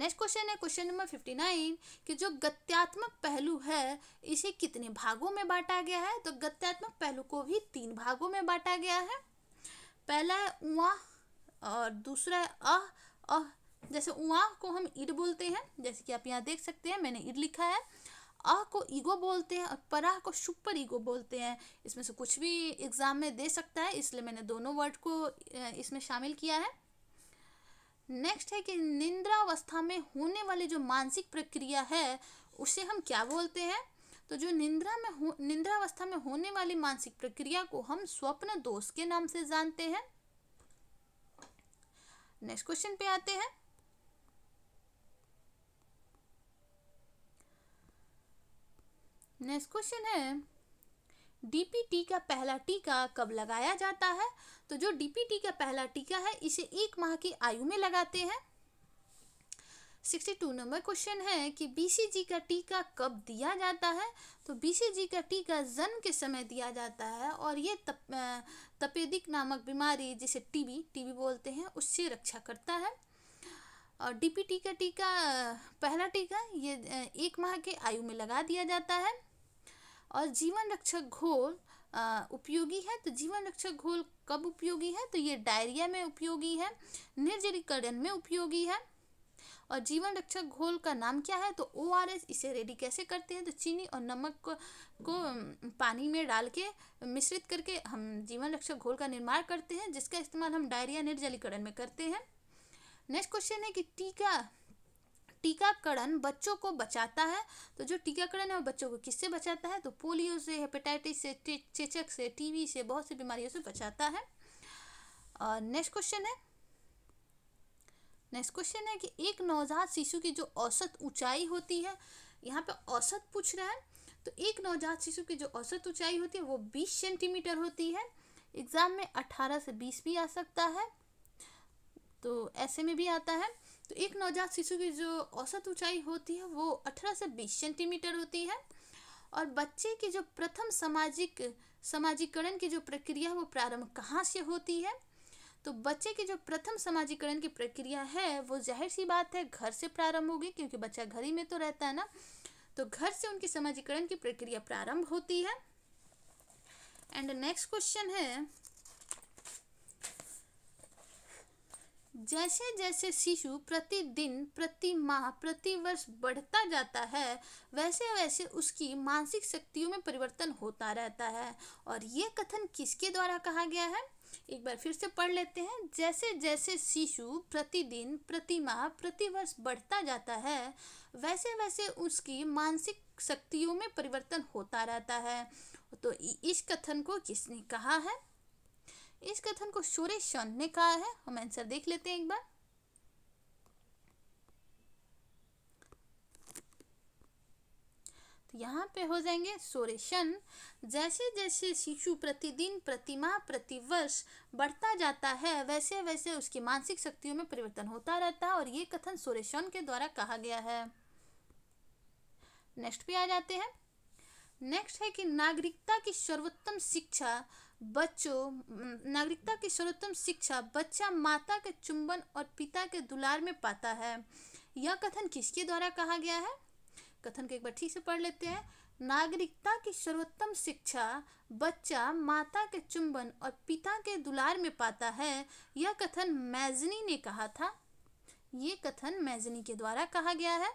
नेक्स्ट क्वेश्चन है क्वेश्चन नंबर फिफ्टी नाइन कि जो गत्यात्मक पहलू है इसे कितने भागों में बांटा गया है तो गत्यात्मक पहलू को भी तीन भागों में बांटा गया है पहला है उआ और दूसरा है अह अह जैसे उआ को हम इड बोलते हैं जैसे कि आप यहाँ देख सकते हैं मैंने इड लिखा है अह को ईगो बोलते हैं और पराह को सुपर ईगो बोलते हैं इसमें से कुछ भी एग्ज़ाम में दे सकता है इसलिए मैंने दोनों वर्ड को इसमें शामिल किया है नेक्स्ट है कि निंद्रावस्था में होने वाली जो मानसिक प्रक्रिया है उसे हम क्या बोलते हैं तो जो निंद्रा में हो निंद्रावस्था में होने वाली मानसिक प्रक्रिया को हम स्वप्न दोष के नाम से जानते हैं नेक्स्ट क्वेश्चन पे आते हैं नेक्स्ट क्वेश्चन है डीपीटी का पहला टीका कब लगाया जाता है तो जो डीपीटी का पहला टीका है इसे एक माह की आयु में लगाते हैं 62 नंबर क्वेश्चन है कि बीसीजी का टीका कब दिया जाता है तो बीसीजी का टीका जन्म के समय दिया जाता है और ये तप तपेदिक नामक बीमारी जिसे टीबी टीबी बोलते हैं उससे रक्षा करता है और डीपीटी का टीका पहला टीका ये एक माह के आयु में लगा दिया जाता है और जीवन रक्षक घोल उपयोगी है तो जीवन रक्षक घोल कब उपयोगी है तो ये डायरिया में उपयोगी है निर्जलीकरण में उपयोगी है और जीवन रक्षक घोल का नाम क्या है तो ओ आर एस इसे रेडी कैसे करते हैं तो चीनी और नमक को, को पानी में डाल के मिश्रित करके हम जीवन रक्षक घोल का निर्माण करते हैं जिसका इस्तेमाल हम डायरिया निर्जलीकरण में करते हैं नेक्स्ट क्वेश्चन है कि टीका टीकाकरण बच्चों को बचाता है तो जो टीकाकरण है वो बच्चों को किससे बचाता है तो पोलियो से हेपेटाइटिस से चेचक से टीवी से बहुत सी बीमारियों से बचाता है और नेक्स्ट क्वेश्चन है नेक्स्ट क्वेश्चन है कि एक नवजात शिशु की जो औसत ऊंचाई होती है यहाँ पे औसत पूछ रहा है तो एक नवजात शिशु की जो औसत ऊंचाई होती है वो बीस सेंटीमीटर होती है एग्ज़ाम में अठारह से बीस भी आ सकता है तो ऐसे में भी आता है तो एक नवजात शिशु की जो औसत ऊंचाई होती है वो 18 से 20 सेंटीमीटर होती है और बच्चे की जो प्रथम सामाजिक समाजीकरण की जो प्रक्रिया है वो प्रारंभ कहाँ से होती है तो बच्चे की जो प्रथम समाजीकरण की प्रक्रिया है वो जाहिर सी बात है घर से प्रारंभ होगी क्योंकि बच्चा घर ही में तो रहता है ना तो घर से उनकी समाजीकरण की प्रक्रिया प्रारंभ होती है एंड नेक्स्ट क्वेश्चन है जैसे जैसे शिशु प्रतिदिन प्रति माह प्रति वर्ष बढ़ता जाता है वैसे वैसे उसकी मानसिक शक्तियों में परिवर्तन होता रहता है और ये कथन किसके द्वारा कहा गया है एक बार फिर से पढ़ लेते हैं जैसे जैसे शिशु प्रतिदिन प्रति माह प्रतिवर्ष बढ़ता जाता है वैसे वैसे उसकी मानसिक शक्तियों में परिवर्तन होता रहता है तो इस कथन को किसने कहा है इस कथन को सुरेश चंद ने कहा है हम आंसर देख लेते हैं एक बार तो यहाँ पे हो जाएंगे सोरेशन जैसे जैसे शिशु प्रतिदिन प्रतिमा प्रतिवर्ष बढ़ता जाता है वैसे वैसे उसकी मानसिक शक्तियों में परिवर्तन होता रहता है और ये कथन सोरेशन के द्वारा कहा गया है नेक्स्ट पे आ जाते हैं नेक्स्ट है कि नागरिकता की सर्वोत्तम शिक्षा बच्चों नागरिकता की सर्वोत्तम शिक्षा बच्चा माता के चुंबन और पिता के दुलार में पाता है यह कथन किसके द्वारा कहा गया है कथन को एक बार ठीक से पढ़ लेते हैं नागरिकता की सर्वोत्तम शिक्षा बच्चा माता के चुंबन और पिता के दुलार में पाता है यह कथन मैजनी ने कहा था ये कथन मैजनी के द्वारा कहा गया है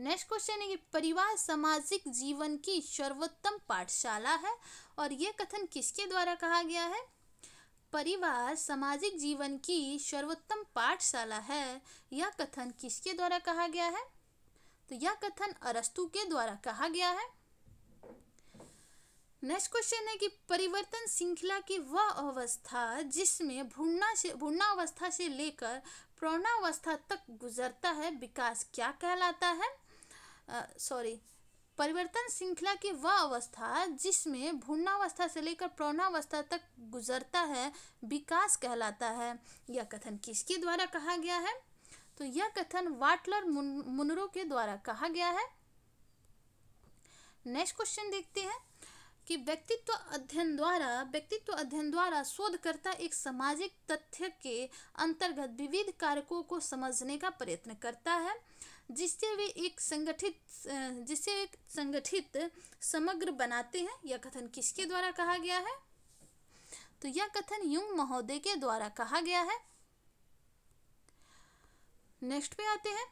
नेक्स्ट क्वेश्चन है कि परिवार सामाजिक जीवन की सर्वोत्तम पाठशाला है और यह कथन किसके द्वारा कहा गया है परिवार सामाजिक जीवन की सर्वोत्तम पाठशाला है यह कथन किसके द्वारा कहा गया है तो यह कथन अरस्तु के द्वारा कहा गया है नेक्स्ट क्वेश्चन है कि परिवर्तन श्रृंखला की वह अवस्था जिसमें भूणा से भूणा अवस्था से लेकर प्रौणावस्था तक गुजरता है विकास क्या कहलाता है सॉरी परिवर्तन श्रृंखला की वह अवस्था जिसमें भूर्णावस्था से लेकर प्रौणावस्था तक गुजरता है विकास कहलाता है यह कथन किसके द्वारा कहा गया है तो यह कथन वाटलर मुन, मुनरो के द्वारा कहा गया है नेक्स्ट क्वेश्चन देखते हैं कि व्यक्तित्व अध्ययन द्वारा व्यक्तित्व अध्ययन द्वारा शोधकर्ता एक सामाजिक तथ्य के अंतर्गत विविध कारकों को समझने का प्रयत्न करता है जिससे वे एक संगठित जिसे एक संगठित समग्र बनाते हैं यह कथन किसके द्वारा कहा गया है तो यह कथन युंग महोदय के द्वारा कहा गया है नेक्स्ट पे आते हैं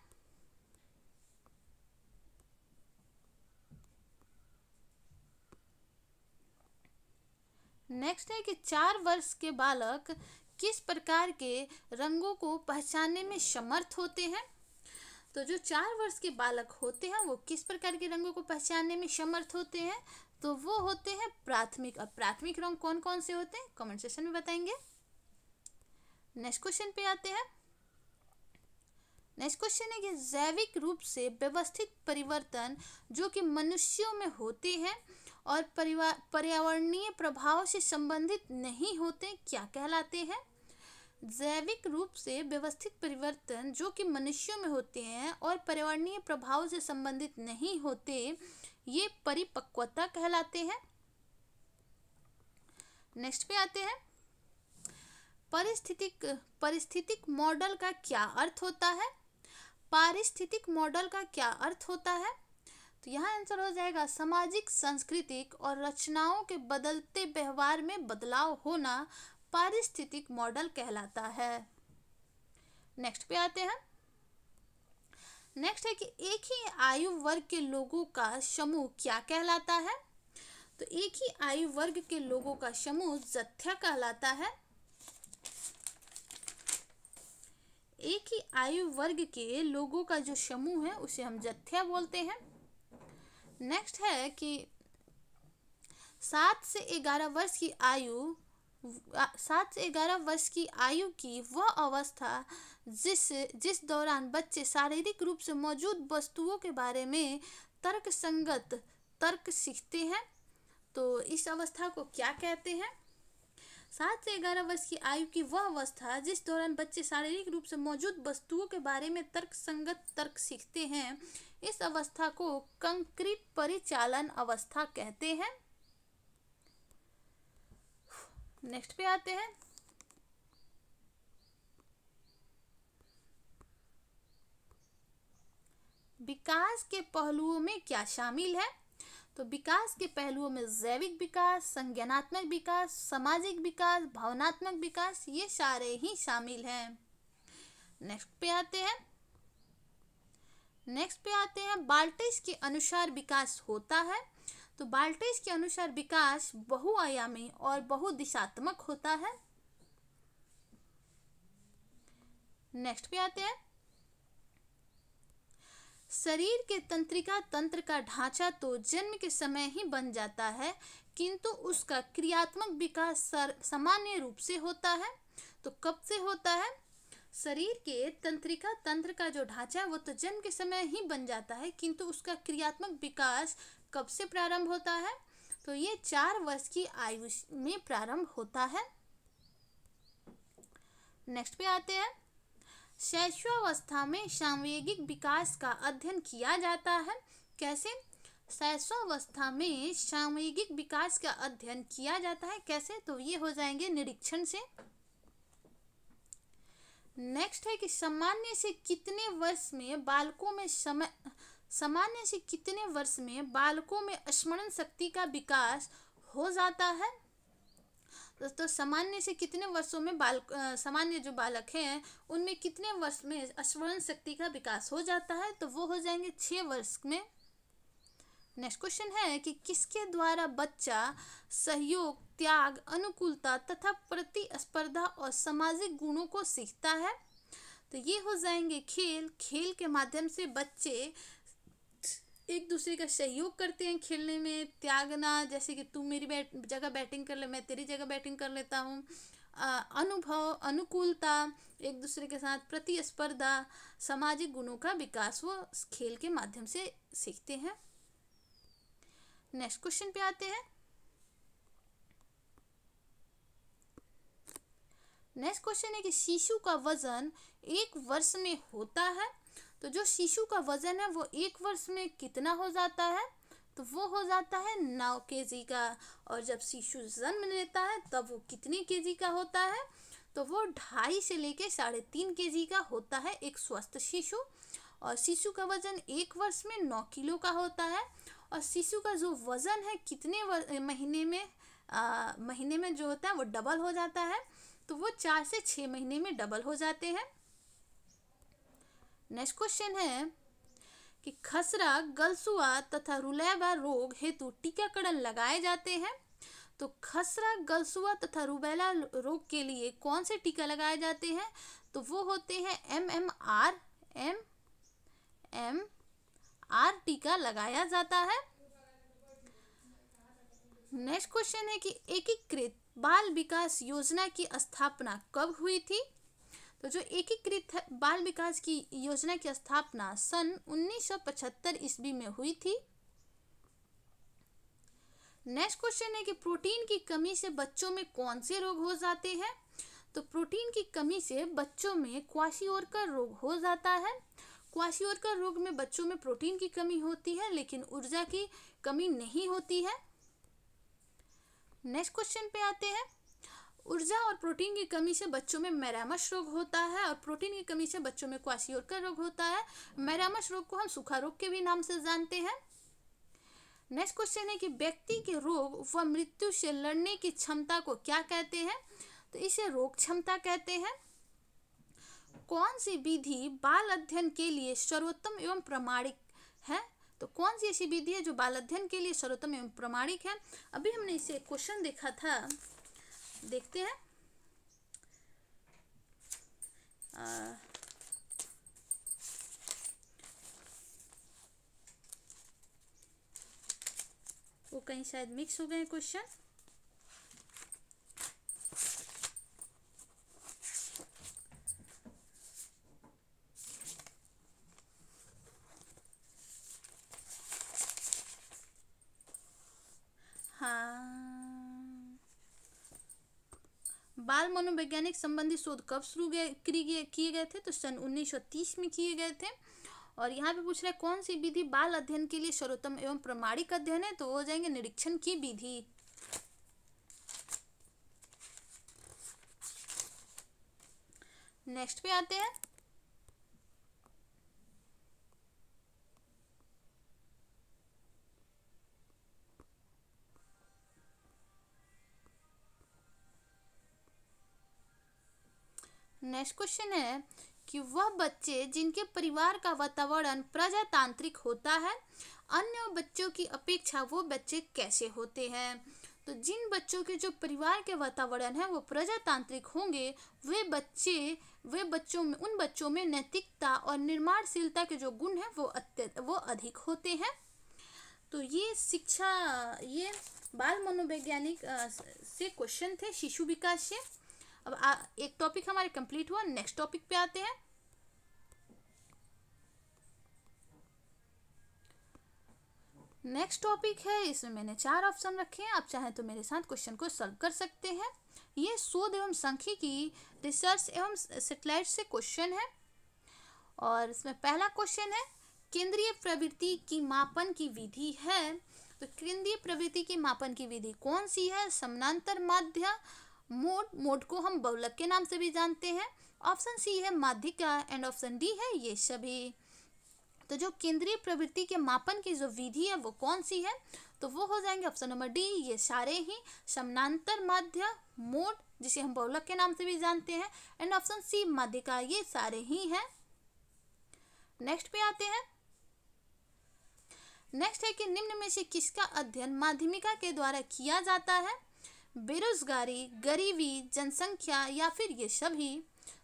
नेक्स्ट है कि चार वर्ष के बालक किस प्रकार के रंगों को पहचानने में समर्थ होते हैं तो जो चार वर्ष के बालक होते हैं वो किस प्रकार के रंगों को पहचानने में समर्थ होते हैं तो वो होते हैं प्राथमिक और प्राथमिक रंग कौन कौन से होते हैं कमेंट सेशन में बताएंगे नेक्स्ट क्वेश्चन पे आते हैं नेक्स्ट क्वेश्चन है कि जैविक रूप से व्यवस्थित परिवर्तन जो कि मनुष्यों में होते हैं और पर्यावरणीय प्रभाव से संबंधित नहीं होते क्या कहलाते हैं जैविक रूप से व्यवस्थित परिवर्तन जो कि मनुष्यों में होते हैं और पर्यावरणीय प्रभाव से संबंधित नहीं होते ये परिपक्वता कहलाते हैं नेक्स्ट पे आते हैं परिस्थितिक परिस्थितिक मॉडल का क्या अर्थ होता है पारिस्थितिक मॉडल का क्या अर्थ होता है तो यहाँ आंसर हो जाएगा सामाजिक सांस्कृतिक और रचनाओं के बदलते व्यवहार में बदलाव होना पारिस्थितिक मॉडल कहलाता है नेक्स्ट पे आते हैं नेक्स्ट है कि एक ही आयु वर्ग के लोगों का समूह क्या कहलाता है तो एक ही आयु वर्ग के लोगों का समूह जथ्या कहलाता है एक ही आयु वर्ग के लोगों का जो समूह है उसे हम जथ्या बोलते हैं नेक्स्ट है कि सात से ग्यारह वर्ष की आयु सात से ग्यारह वर्ष की आयु की वह अवस्था जिस जिस दौरान बच्चे शारीरिक रूप से मौजूद वस्तुओं के बारे में तर्क संगत तर्क सीखते हैं तो इस अवस्था को क्या कहते हैं सात से ग्यारह वर्ष की आयु की वह अवस्था जिस दौरान बच्चे शारीरिक रूप से मौजूद वस्तुओं के बारे में तर्क संगत तर्क सीखते हैं इस अवस्था को कंक्रीट परिचालन अवस्था कहते हैं नेक्स्ट पे आते हैं विकास के पहलुओं में क्या शामिल है तो विकास के पहलुओं में जैविक विकास संज्ञानात्मक विकास सामाजिक विकास भावनात्मक विकास ये सारे ही शामिल हैं नेक्स्ट पे आते हैं नेक्स्ट पे आते हैं बाल्टिस के अनुसार विकास होता है तो बाल्टेज के अनुसार विकास बहुआयामी और बहुदिशात्मक होता है नेक्स्ट पे आते हैं शरीर के तंत्रिका तंत्र का ढांचा तो जन्म के समय ही बन जाता है किंतु उसका क्रियात्मक विकास सामान्य रूप से होता है तो कब से होता है शरीर के तंत्रिका तंत्र का जो ढांचा है वो तो जन्म के समय ही बन जाता है किंतु उसका क्रियात्मक विकास कब से प्रारंभ होता है तो ये चार वर्ष की आयु में प्रारंभ होता है नेक्स्ट पे आते हैं शैशवावस्था में सांवेगिक विकास का अध्ययन किया जाता है कैसे शैशवावस्था में सांवेगिक विकास का अध्ययन किया जाता है कैसे तो ये हो जाएंगे निरीक्षण से नेक्स्ट है कि सामान्य से कितने वर्ष में बालकों में समय सामान्य से कितने वर्ष में बालकों में स्मरण शक्ति का विकास हो जाता है दोस्तों सामान्य से कितने वर्षों में बाल सामान्य जो बालक हैं उनमें कितने वर्ष में स्मरण शक्ति का विकास हो जाता है तो वो हो जाएंगे छः वर्ष में नेक्स्ट क्वेश्चन है कि किसके द्वारा बच्चा सहयोग त्याग अनुकूलता तथा प्रतिस्पर्धा और सामाजिक गुणों को सीखता है तो ये हो जाएंगे खेल खेल के माध्यम से बच्चे एक दूसरे का सहयोग करते हैं खेलने में त्यागना जैसे कि तू मेरी बैट जगह बैटिंग कर ले मैं तेरी जगह बैटिंग कर लेता हूँ अनुभव अनुकूलता एक दूसरे के साथ प्रतिस्पर्धा सामाजिक गुणों का विकास वो खेल के माध्यम से सीखते हैं नेक्स्ट क्वेश्चन पे आते हैं नेक्स्ट क्वेश्चन है कि शिशु का वजन एक वर्ष में होता है तो जो शिशु का वजन है वो एक वर्ष में कितना हो जाता है तो वो हो जाता है नौ के का और जब शिशु जन्म लेता है तब वो कितने के का होता है तो वो ढाई से लेके साढ़े तीन के का होता है एक स्वस्थ शिशु और शिशु का वजन एक वर्ष में नौ किलो का होता है और शिशु का जो वज़न है कितने महीने में आ, महीने में जो होता है वो डबल हो जाता है तो वो चार से छः महीने में डबल हो जाते हैं नेक्स्ट क्वेश्चन है कि खसरा गलसुआ तथा रुलेवा रोग हेतु टीकाकरण लगाए जाते हैं तो खसरा गलसुआ तथा रुबेला रोग के लिए कौन से टीका लगाए जाते हैं तो वो होते हैं M M R M M R टीका लगाया जाता है नेक्स्ट क्वेश्चन है कि एकीकृत बाल विकास योजना की स्थापना कब हुई थी तो जो एकीकृत बाल विकास की योजना की स्थापना सन 1975 ईस्वी में हुई थी नेक्स्ट क्वेश्चन है कि प्रोटीन की कमी से बच्चों में कौन से रोग हो जाते हैं तो प्रोटीन की कमी से बच्चों में क्वाशियोरकर रोग हो जाता है क्वाशियोरकर रोग में बच्चों में प्रोटीन की कमी होती है लेकिन ऊर्जा की कमी नहीं होती है नेक्स्ट क्वेश्चन पे आते हैं ऊर्जा और प्रोटीन की कमी से बच्चों में मैरामस रोग होता है और प्रोटीन की कमी से बच्चों में क्वासियोर का रोग होता है मैरामस रोग को हम सूखा रोग के भी नाम से जानते हैं नेक्स्ट क्वेश्चन है कि व्यक्ति के रोग व मृत्यु से लड़ने की क्षमता को क्या कहते हैं तो इसे रोग क्षमता कहते हैं कौन सी विधि बाल अध्ययन के लिए सर्वोत्तम एवं प्रमाणिक है तो कौन सी ऐसी विधि है जो बाल अध्ययन के लिए सर्वोत्तम एवं प्रमाणिक है अभी हमने इसे क्वेश्चन देखा था देखते हैं आ, वो कहीं शायद मिक्स हो गए क्वेश्चन हाँ बाल मनोवैज्ञानिक संबंधी शोध कब शुरू किए गए थे तो सन 1930 में किए गए थे और यहाँ पे पूछ रहे हैं कौन सी विधि बाल अध्ययन के लिए सर्वोत्तम एवं प्रमाणिक अध्ययन है तो हो जाएंगे निरीक्षण की विधि नेक्स्ट पे आते हैं नेक्स्ट क्वेश्चन है कि वह बच्चे जिनके परिवार का वातावरण प्रजातांत्रिक होता है अन्य बच्चों की अपेक्षा वो बच्चे कैसे होते हैं तो जिन बच्चों के जो परिवार के वातावरण है वो प्रजातांत्रिक होंगे वे बच्चे वे बच्चों में उन बच्चों में नैतिकता और निर्माणशीलता के जो गुण हैं वो अत्यंत वो अधिक होते हैं तो ये शिक्षा ये बाल मनोवैज्ञानिक से क्वेश्चन थे शिशु विकास से अब आ, एक टॉपिक हमारे कंप्लीट हुआ नेक्स्ट टॉपिक पे आते हैं नेक्स्ट टॉपिक है इसमें मैंने चार ऑप्शन रखे हैं आप चाहें तो मेरे साथ क्वेश्चन को सॉल्व कर सकते हैं ये शोध एवं संख्य की रिसर्च एवं सेटेलाइट से क्वेश्चन है और इसमें पहला क्वेश्चन है केंद्रीय प्रवृत्ति की मापन की विधि है तो केंद्रीय प्रवृत्ति की मापन की विधि कौन सी है समानांतर माध्य मोड मोड को हम बहुलक के नाम से भी जानते हैं ऑप्शन सी है माध्यिका एंड ऑप्शन डी है ये सभी तो जो केंद्रीय प्रवृत्ति के मापन की जो विधि है वो कौन सी है तो वो हो जाएंगे ऑप्शन नंबर डी ये सारे ही समानांतर माध्य मोड जिसे हम बहुलक के नाम से भी जानते हैं एंड ऑप्शन सी माध्यिका ये सारे ही हैं नेक्स्ट पे आते हैं नेक्स्ट है कि निम्न में से किसका अध्ययन माध्यमिका के द्वारा किया जाता है बेरोजगारी गरीबी जनसंख्या या फिर ये सभी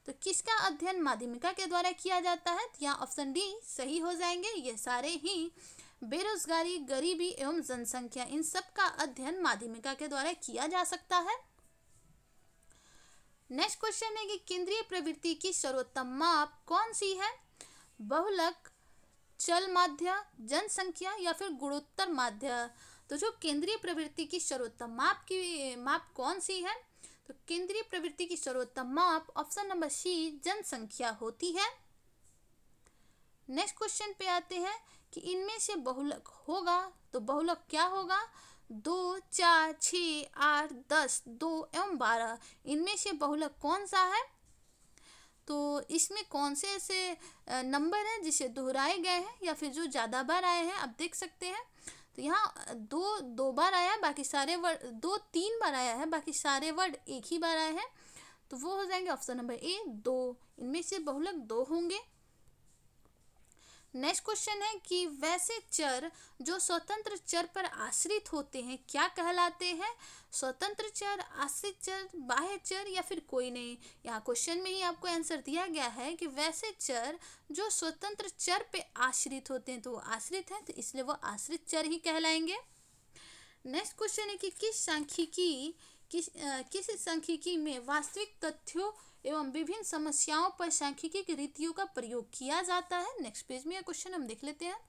तो किसका अध्ययन माध्यमिका के द्वारा किया जाता है तो यहाँ ऑप्शन डी सही हो जाएंगे ये सारे ही बेरोजगारी गरीबी एवं जनसंख्या इन सब का अध्ययन माध्यमिका के द्वारा किया जा सकता है नेक्स्ट क्वेश्चन है कि केंद्रीय प्रवृत्ति की सर्वोत्तम माप कौन सी है बहुलक चल माध्य जनसंख्या या फिर गुणोत्तर माध्यम तो जो केंद्रीय प्रवृत्ति की सर्वोत्तम माप की माप कौन सी है तो केंद्रीय प्रवृत्ति की सर्वोत्तम माप ऑप्शन नंबर सी जनसंख्या होती है नेक्स्ट क्वेश्चन पे आते हैं कि इनमें से बहुलक होगा तो बहुलक क्या होगा दो चार छ आठ दस दो एवं बारह इनमें से बहुलक कौन सा है तो इसमें कौन से ऐसे नंबर हैं जिसे दोहराए गए हैं या फिर जो ज़्यादा बार आए हैं आप देख सकते हैं तो यहाँ दो दो बार आया है बाकी सारे वर्ड दो तीन बार आया है बाकी सारे वर्ड एक ही बार आया है तो वो हो जाएंगे ऑप्शन नंबर ए दो इनमें से बहुलक दो होंगे नेक्स्ट क्वेश्चन है कि वैसे चर जो स्वतंत्र चर पर आश्रित होते हैं क्या कहलाते हैं स्वतंत्र चर आश्रित चर बाह्य चर या फिर कोई नहीं यहाँ क्वेश्चन में ही आपको आंसर दिया गया है कि वैसे चर जो स्वतंत्र चर पे आश्रित होते हैं तो वो आश्रित हैं तो इसलिए वो आश्रित चर ही कहलाएंगे नेक्स्ट क्वेश्चन है कि किस सांख्यिकी किस आ, किस सांख्यिकी में वास्तविक तथ्यों एवं विभिन्न समस्याओं पर सांख्यिकी की रीतियों का प्रयोग किया जाता है नेक्स्ट पेज में यह क्वेश्चन हम देख लेते हैं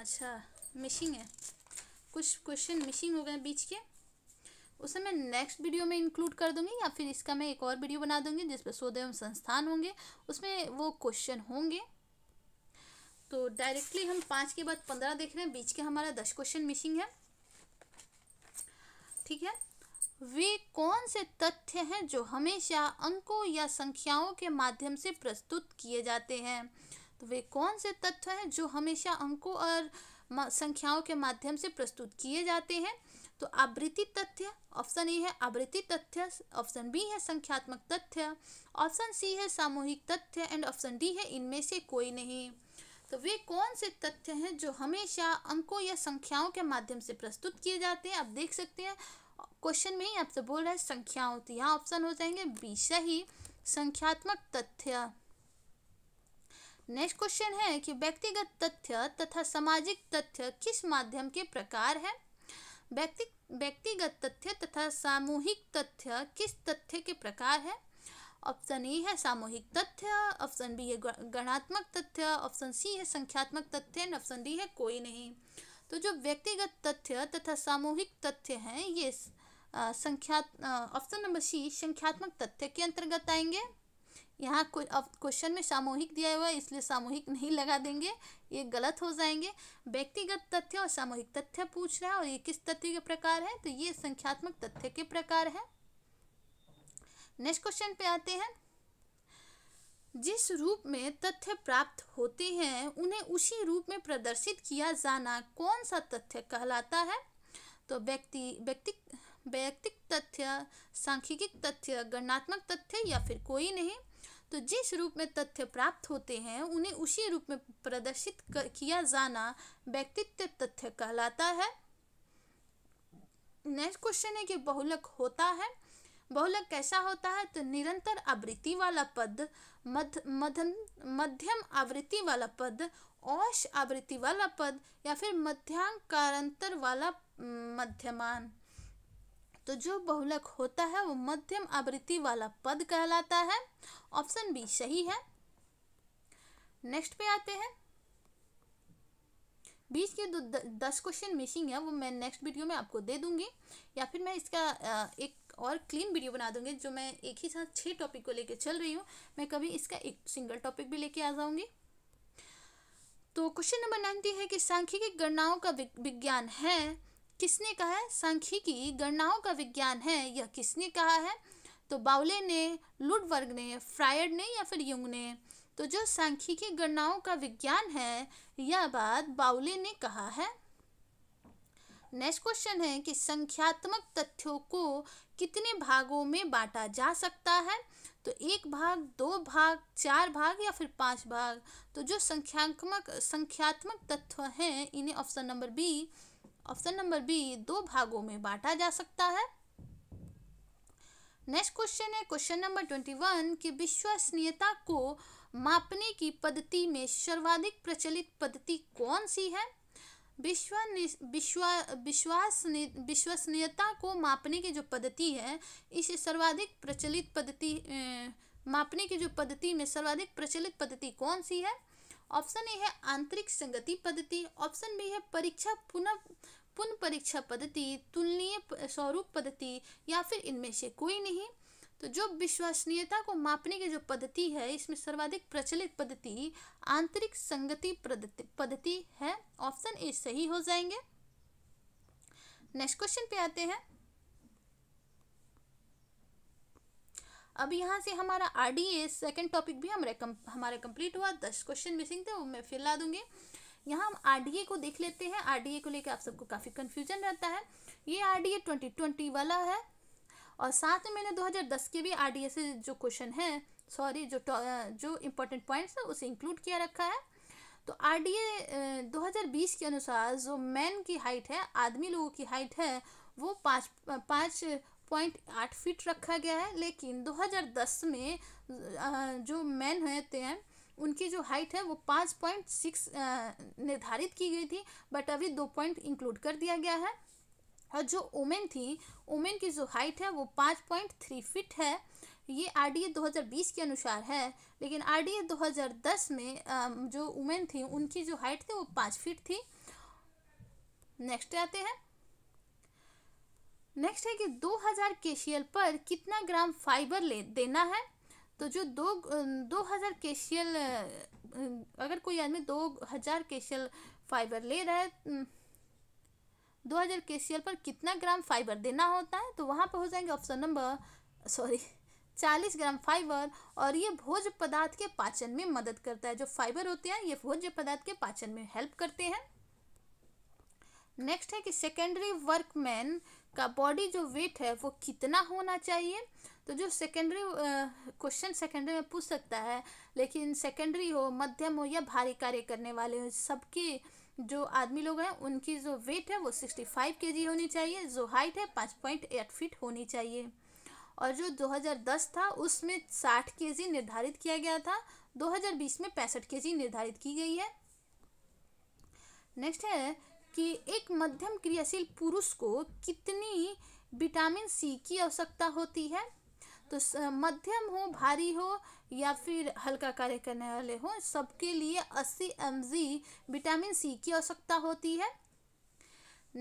अच्छा मिसिंग है कुछ क्वेश्चन मिसिंग हो गए बीच के उसे मैं नेक्स्ट वीडियो में इंक्लूड कर दूंगी या फिर इसका मैं एक और वीडियो बना दूंगी जिस पर शोध एवं संस्थान होंगे उसमें वो क्वेश्चन होंगे तो डायरेक्टली हम पाँच के बाद पंद्रह देख रहे हैं बीच के हमारा दस क्वेश्चन मिसिंग है ठीक है वे कौन से तथ्य हैं जो हमेशा अंकों या संख्याओं के माध्यम से प्रस्तुत किए जाते हैं तो वे कौन से तथ्य हैं जो हमेशा अंकों और संख्याओं के माध्यम से प्रस्तुत किए जाते हैं तो आवृत्ति तथ्य ऑप्शन ए है आवृत्ति तथ्य ऑप्शन बी है संख्यात्मक तथ्य ऑप्शन सी है सामूहिक तथ्य एंड ऑप्शन डी है इनमें से कोई नहीं तो वे कौन से तथ्य हैं जो हमेशा अंकों या संख्याओं के माध्यम से प्रस्तुत किए जाते हैं आप देख सकते हैं क्वेश्चन में ही आपसे बोल रहा है संख्याओं तो यहाँ ऑप्शन हो जाएंगे बी सही संख्यात्मक तथ्य नेक्स्ट क्वेश्चन है कि व्यक्तिगत तथ्य तथा सामाजिक तथ्य किस माध्यम के प्रकार है व्यक्ति व्यक्तिगत तथ्य तथा सामूहिक तथ्य किस तथ्य के प्रकार है ऑप्शन ए है सामूहिक तथ्य ऑप्शन बी है गणात्मक तथ्य ऑप्शन सी है संख्यात्मक तथ्य एंड ऑप्शन डी है कोई नहीं तो जो व्यक्तिगत तथ्य तथा सामूहिक तथ्य हैं ये संख्या ऑप्शन नंबर सी संख्यात्मक तथ्य के अंतर्गत आएंगे यहाँ क्वेश्चन में सामूहिक दिया हुआ है इसलिए सामूहिक नहीं लगा देंगे ये गलत हो जाएंगे व्यक्तिगत तथ्य और सामूहिक तथ्य पूछ रहा है और ये किस तथ्य के प्रकार है तो ये संख्यात्मक तथ्य के प्रकार है नेक्स्ट क्वेश्चन पे आते हैं जिस रूप में तथ्य प्राप्त होते हैं उन्हें उसी रूप में प्रदर्शित किया जाना कौन सा तथ्य कहलाता है तो व्यक्ति व्यक्तिक तथ्य सांख्यिक तथ्य गणनात्मक तथ्य या फिर कोई नहीं तो जिस रूप में तथ्य प्राप्त होते हैं उन्हें उसी रूप में प्रदर्शित किया जाना व्यक्तित्व तथ्य कहलाता है नेक्स्ट क्वेश्चन है कि बहुलक होता है बहुलक कैसा होता है तो निरंतर आवृत्ति वाला पद मध मध्यम मध्यम आवृत्ति वाला पद औष आवृत्ति वाला पद या फिर मध्यांकारांतर वाला मध्यमान तो जो बहुलक होता है वो मध्यम आवृत्ति वाला पद कहलाता है ऑप्शन बी सही है नेक्स्ट पे आते हैं बीच के दो दस क्वेश्चन मिसिंग है वो मैं नेक्स्ट वीडियो में आपको दे दूंगी या फिर मैं इसका एक और क्लीन वीडियो बना दूंगी जो मैं एक ही साथ छह टॉपिक को लेके चल रही हूँ मैं कभी इसका एक सिंगल टॉपिक भी लेके आ जाऊँगी तो क्वेश्चन नंबर नाइनटी है कि सांख्यिकी गणनाओं का विज्ञान है किसने कहा है सांख्यिकी गणनाओं का विज्ञान है यह किसने कहा है तो बाउले ने लुडवर्ग ने फ्रायड ने या फिर युंग ने तो जो सांख्यिकी गणनाओं का विज्ञान है यह बात बाउले ने कहा है नेक्स्ट क्वेश्चन है कि संख्यात्मक तथ्यों को कितने भागों में बांटा जा सकता है तो एक भाग दो भाग चार भाग या फिर पांच भाग तो जो संख्यात्मक संख्यात्मक तथ्य हैं इन्हें option number B option number B दो भागों में बांटा जा सकता है नेक्स्ट क्वेश्चन है क्वेश्चन नंबर ट्वेंटी वन की विश्वसनीयता को मापने की पद्धति में सर्वाधिक प्रचलित पद्धति कौन सी है विश्व विश्वा विश्वसनीयता को मापने की जो पद्धति है इस सर्वाधिक प्रचलित पद्धति मापने की जो पद्धति में सर्वाधिक प्रचलित पद्धति कौन सी है ऑप्शन ए है आंतरिक संगति पद्धति ऑप्शन बी है परीक्षा पुनः पुनः परीक्षा पद्धति तुलनीय स्वरूप पद्धति या फिर इनमें से कोई नहीं तो जो विश्वसनीयता को मापने की जो पद्धति है इसमें सर्वाधिक प्रचलित पद्धति आंतरिक संगति पद्धति है ऑप्शन ए सही हो जाएंगे नेक्स्ट क्वेश्चन पे आते हैं अब यहाँ से हमारा R D A second topic भी हमारे कम, हमारा कंप्लीट हुआ दस क्वेश्चन मिसिंग थे वो मैं फिर ला दूंगी यहाँ हम आर डी ए को देख लेते हैं आर डी ए को लेकर आप सबको काफ़ी कन्फ्यूजन रहता है ये R D A twenty twenty वाला है और साथ में मैंने दो हज़ार दस के भी आर डी ए से जो क्वेश्चन है सॉरी जो जो इम्पोर्टेंट पॉइंट्स है उसे इंक्लूड किया रखा है तो आर डी ए दो हज़ार बीस के अनुसार जो मैन की हाइट है आदमी लोगों की हाइट है वो पाँच पाँच पॉइंट आठ फीट रखा गया है लेकिन 2010 में जो मैन होते हैं उनकी जो हाइट है वो पाँच पॉइंट सिक्स निर्धारित की गई थी बट अभी दो पॉइंट इंक्लूड कर दिया गया है और जो ओमेन थी ओमेन की जो हाइट है वो पाँच पॉइंट थ्री फिट है ये आर डी ए दो हज़ार बीस के अनुसार है लेकिन आर डी ए दो हज़ार दस में जो वुमेन थी उनकी जो हाइट थी वो पाँच फिट थी नेक्स्ट आते हैं नेक्स्ट है कि 2000 केशियल पर कितना ग्राम फाइबर ले देना है तो जो दो दो हज़ार केशियल अगर कोई आदमी दो हज़ार केशियल फाइबर ले रहा है दो हज़ार केशियल पर कितना ग्राम फाइबर देना होता है तो वहाँ पर हो जाएंगे ऑप्शन नंबर सॉरी चालीस ग्राम फाइबर और ये भोज पदार्थ के पाचन में मदद करता है जो फाइबर होते हैं ये भोज पदार्थ के पाचन में हेल्प करते हैं नेक्स्ट है कि सेकेंडरी वर्कमैन का बॉडी जो वेट है वो कितना होना चाहिए तो जो सेकेंडरी क्वेश्चन सेकेंडरी में पूछ सकता है लेकिन सेकेंडरी हो मध्यम हो या भारी कार्य करने वाले हो सबके जो आदमी लोग हैं उनकी जो वेट है वो सिक्सटी फाइव के जी होनी चाहिए जो हाइट है पाँच पॉइंट एट फीट होनी चाहिए और जो 2010 था उसमें 60 के जी निर्धारित किया गया था 2020 में पैंसठ के जी निर्धारित की गई है नेक्स्ट है कि एक मध्यम क्रियाशील पुरुष को कितनी विटामिन सी की आवश्यकता होती है तो मध्यम हो भारी हो या फिर हल्का कार्य करने वाले हो सबके लिए 80 एम विटामिन सी की आवश्यकता होती है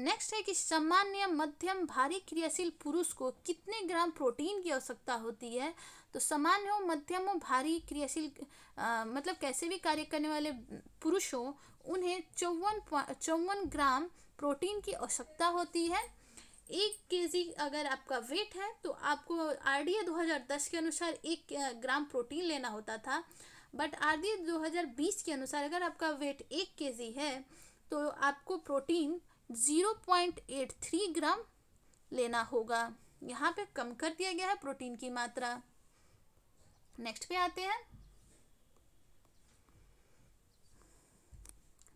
नेक्स्ट है कि सामान्य मध्यम भारी क्रियाशील पुरुष को कितने ग्राम प्रोटीन की आवश्यकता होती है तो सामान्य हो मध्यम हो भारी क्रियाशील मतलब कैसे भी कार्य करने वाले पुरुष हो उन्हें चौवन चौवन ग्राम प्रोटीन की आवश्यकता होती है एक के अगर आपका वेट है तो आपको आर डी ए दो हज़ार दस के अनुसार एक ग्राम प्रोटीन लेना होता था बट आर डी ए दो हज़ार बीस के अनुसार अगर आपका वेट एक के है तो आपको protein zero point eight three gram लेना होगा यहाँ पे कम कर दिया गया है प्रोटीन की मात्रा नेक्स्ट पे आते हैं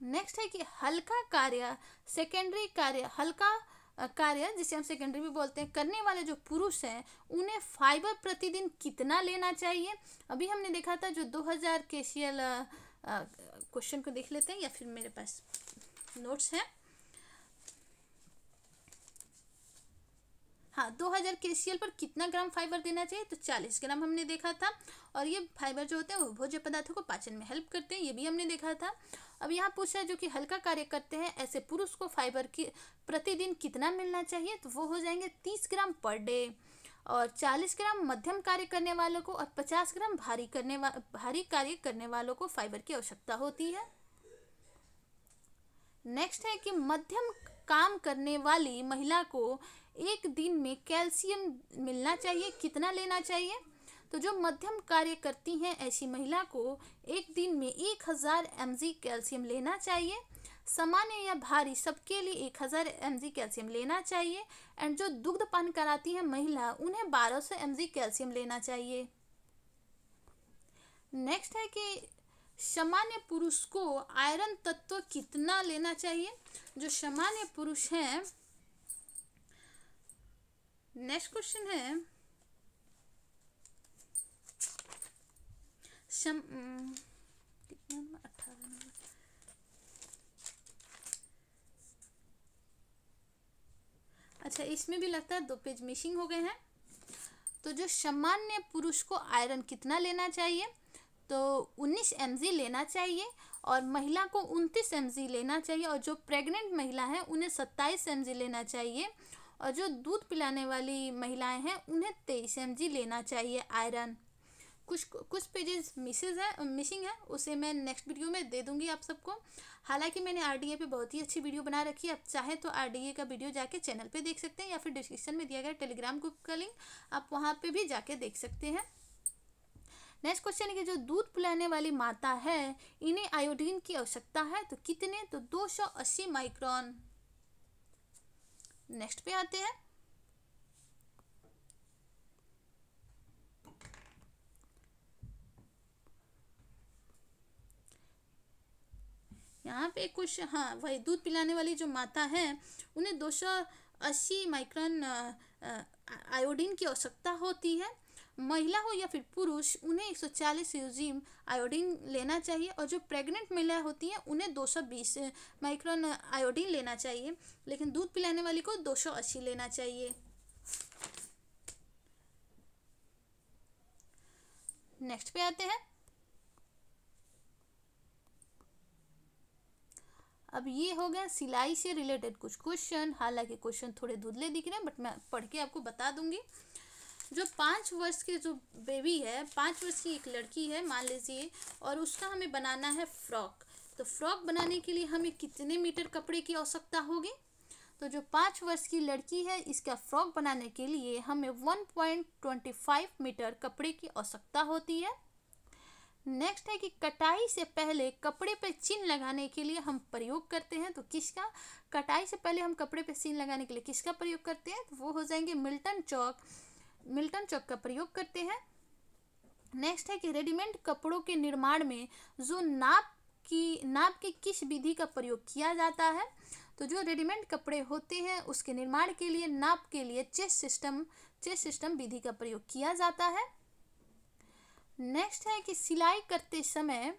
नेक्स्ट है कि हल्का कार्य सेकेंडरी कार्य हल्का कार्य जिसे हम सेकेंडरी भी बोलते हैं करने वाले जो पुरुष हैं उन्हें फाइबर प्रतिदिन कितना लेना चाहिए अभी हमने देखा था जो 2000 के क्वेश्चन को देख लेते हैं या फिर मेरे पास नोट्स हैं हाँ दो हज़ार के पर कितना ग्राम फाइबर देना चाहिए तो चालीस ग्राम हमने देखा था और ये फाइबर जो होते हैं वो भोज्य पदार्थों को पाचन में हेल्प करते हैं ये भी हमने देखा था अब यहाँ पूछा जो कि हल्का कार्य करते हैं ऐसे पुरुष को फाइबर की प्रतिदिन कितना मिलना चाहिए तो वो हो जाएंगे तीस ग्राम पर डे और चालीस ग्राम मध्यम कार्य करने वालों को और पचास ग्राम भारी करने वा भारी कार्य करने वालों को फाइबर की आवश्यकता होती है नेक्स्ट है कि मध्यम काम करने वाली महिला को एक दिन में कैल्शियम मिलना चाहिए कितना लेना चाहिए तो जो मध्यम कार्य करती हैं ऐसी महिला को एक दिन में एक हज़ार एम कैल्शियम लेना चाहिए सामान्य या भारी सबके लिए एक हज़ार एम कैल्शियम लेना चाहिए एंड जो दुग्ध पान कराती है महिला उन्हें बारह सौ एम कैल्शियम लेना चाहिए नेक्स्ट है कि सामान्य पुरुष को आयरन तत्व कितना लेना चाहिए जो सामान्य पुरुष हैं नेक्स्ट क्वेश्चन है अच्छा इसमें भी लगता है दो पेज मिसिंग हो गए हैं तो जो सामान्य पुरुष को आयरन कितना लेना चाहिए तो 19 एम लेना चाहिए और महिला को 29 एम लेना चाहिए और जो प्रेग्नेंट महिला है उन्हें 27 एम लेना चाहिए और जो दूध पिलाने वाली महिलाएं हैं उन्हें तेईस एम लेना चाहिए आयरन कुछ कुछ पेजेस मिसेज है मिसिंग है उसे मैं नेक्स्ट वीडियो में दे दूंगी आप सबको हालांकि मैंने आर डी ए पे बहुत ही अच्छी वीडियो बना रखी है आप चाहे तो आर डी ए का वीडियो जाके चैनल पे देख सकते हैं या फिर डिस्क्रिप्शन में दिया गया टेलीग्राम ग्रुप का लिंक आप वहाँ पे भी जाके देख सकते हैं नेक्स्ट क्वेश्चन है कि जो दूध पिलाने वाली माता है इन्हें आयोडीन की आवश्यकता है तो कितने तो दो माइक्रोन नेक्स्ट पे आते हैं यहाँ पे कुछ हाँ वही दूध पिलाने वाली जो माता है उन्हें दो सौ अस्सी माइक्रन आयोडीन की आवश्यकता होती है महिला हो या फिर पुरुष उन्हें 140 यूजीम आयोडीन लेना चाहिए और जो प्रेग्नेंट महिला होती हैं उन्हें 220 माइक्रोन आयोडीन लेना चाहिए लेकिन दूध पिलाने वाली को 280 लेना चाहिए नेक्स्ट पे आते हैं अब ये हो गया सिलाई से रिलेटेड कुछ क्वेश्चन हालांकि क्वेश्चन थोड़े धुंधले दिख रहे हैं बट मैं पढ़ के आपको बता दूंगी जो पाँच वर्ष के जो बेबी है पाँच वर्ष की एक लड़की है मान लीजिए और उसका हमें बनाना है फ्रॉक तो फ्रॉक बनाने के लिए हमें कितने मीटर कपड़े की आवश्यकता होगी तो जो पाँच वर्ष की लड़की है इसका फ्रॉक बनाने के लिए हमें one point twenty five metre कपड़े की आवश्यकता होती है नेक्स्ट है कि कटाई से पहले कपड़े पर चिन्ह लगाने के लिए हम प्रयोग करते हैं तो किसका कटाई से पहले हम कपड़े पर चिन्ह लगाने के लिए किसका प्रयोग करते हैं तो वो हो जाएंगे मिल्टन चौक मिल्टन चौक का प्रयोग करते हैं नेक्स्ट है कि रेडीमेड कपड़ों के निर्माण में जो नाप की नाप की किस विधि का प्रयोग किया जाता है तो जो रेडीमेड कपड़े होते हैं उसके निर्माण के लिए नाप के लिए चेस सिस्टम चेस सिस्टम विधि का प्रयोग किया जाता है नेक्स्ट है कि सिलाई करते समय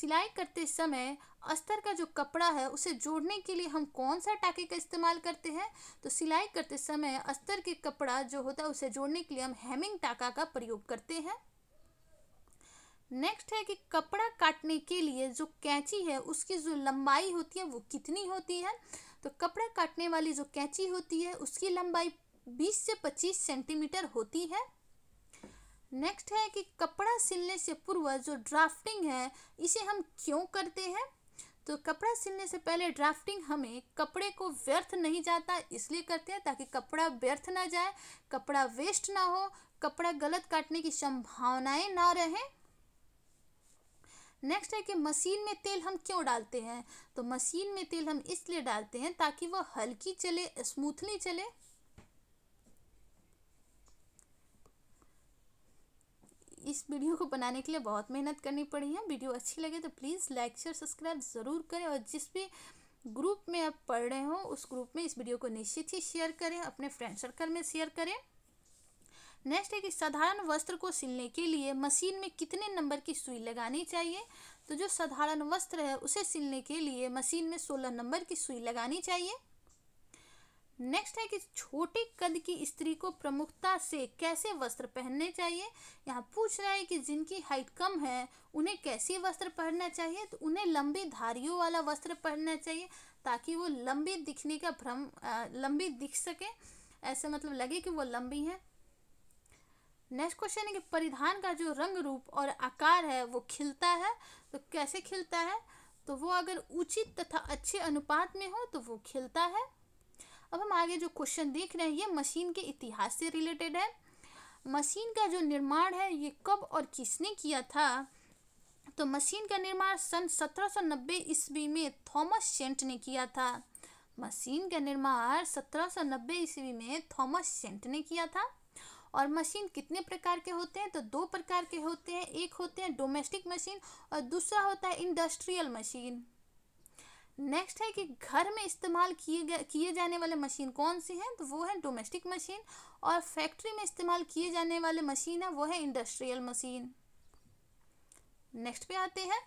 सिलाई करते समय अस्तर का जो कपड़ा है उसे जोड़ने के लिए हम कौन सा टाके का इस्तेमाल करते हैं तो सिलाई करते समय अस्तर के कपड़ा जो होता है उसे जोड़ने के लिए हम हेमिंग टाका का प्रयोग करते हैं नेक्स्ट है कि कपड़ा काटने के लिए जो कैंची है उसकी जो लंबाई होती है वो कितनी होती है तो कपड़ा काटने वाली जो कैंची होती है उसकी लंबाई 20 से 25 सेंटीमीटर होती है नेक्स्ट है कि कपड़ा सिलने से पूर्व जो ड्राफ्टिंग है इसे हम क्यों करते हैं तो कपड़ा सिलने से पहले ड्राफ्टिंग हमें कपड़े को व्यर्थ नहीं जाता इसलिए करते हैं ताकि कपड़ा व्यर्थ ना जाए कपड़ा वेस्ट ना हो कपड़ा गलत काटने की संभावनाएं ना रहें नेक्स्ट है कि मशीन में तेल हम क्यों डालते हैं तो मशीन में तेल हम इसलिए डालते हैं ताकि वह हल्की चले स्मूथली चले इस वीडियो को बनाने के लिए बहुत मेहनत करनी पड़ी है वीडियो अच्छी लगे तो प्लीज़ लाइक शेयर सब्सक्राइब ज़रूर करें और जिस भी ग्रुप में आप पढ़ रहे हो उस ग्रुप में इस वीडियो को निश्चित ही शेयर करें अपने फ्रेंड सर्कल में शेयर करें नेक्स्ट है कि साधारण वस्त्र को सिलने के लिए मशीन में कितने नंबर की सुई लगानी चाहिए तो जो साधारण वस्त्र है उसे सिलने के लिए मशीन में सोलह नंबर की सुई लगानी चाहिए नेक्स्ट है कि छोटे कद की स्त्री को प्रमुखता से कैसे वस्त्र पहनने चाहिए यहाँ पूछ रहा है कि जिनकी हाइट कम है उन्हें कैसे वस्त्र पहनना चाहिए तो उन्हें लंबी धारियों वाला वस्त्र पहनना चाहिए ताकि वो लंबी दिखने का भ्रम लंबी दिख सके ऐसे मतलब लगे कि वो लंबी हैं नेक्स्ट क्वेश्चन है कि परिधान का जो रंग रूप और आकार है वो खिलता है तो कैसे खिलता है तो वो अगर उचित तथा अच्छे अनुपात में हो तो वो खिलता है अब हम आगे जो क्वेश्चन देख रहे हैं ये मशीन के इतिहास से रिलेटेड है मशीन का जो निर्माण है ये कब और किसने किया था तो मशीन का निर्माण सन 1790 ईस्वी में थॉमस सेंट ने किया था मशीन का निर्माण 1790 ईस्वी में थॉमस सेंट ने किया था और मशीन कितने प्रकार के होते हैं तो दो प्रकार के होते हैं एक होते हैं डोमेस्टिक मशीन और दूसरा होता है इंडस्ट्रियल मशीन नेक्स्ट है कि घर में इस्तेमाल किए किए जाने वाले मशीन कौन सी हैं तो वो है डोमेस्टिक मशीन और फैक्ट्री में इस्तेमाल किए जाने वाले मशीन है वो है इंडस्ट्रियल मशीन नेक्स्ट पे आते हैं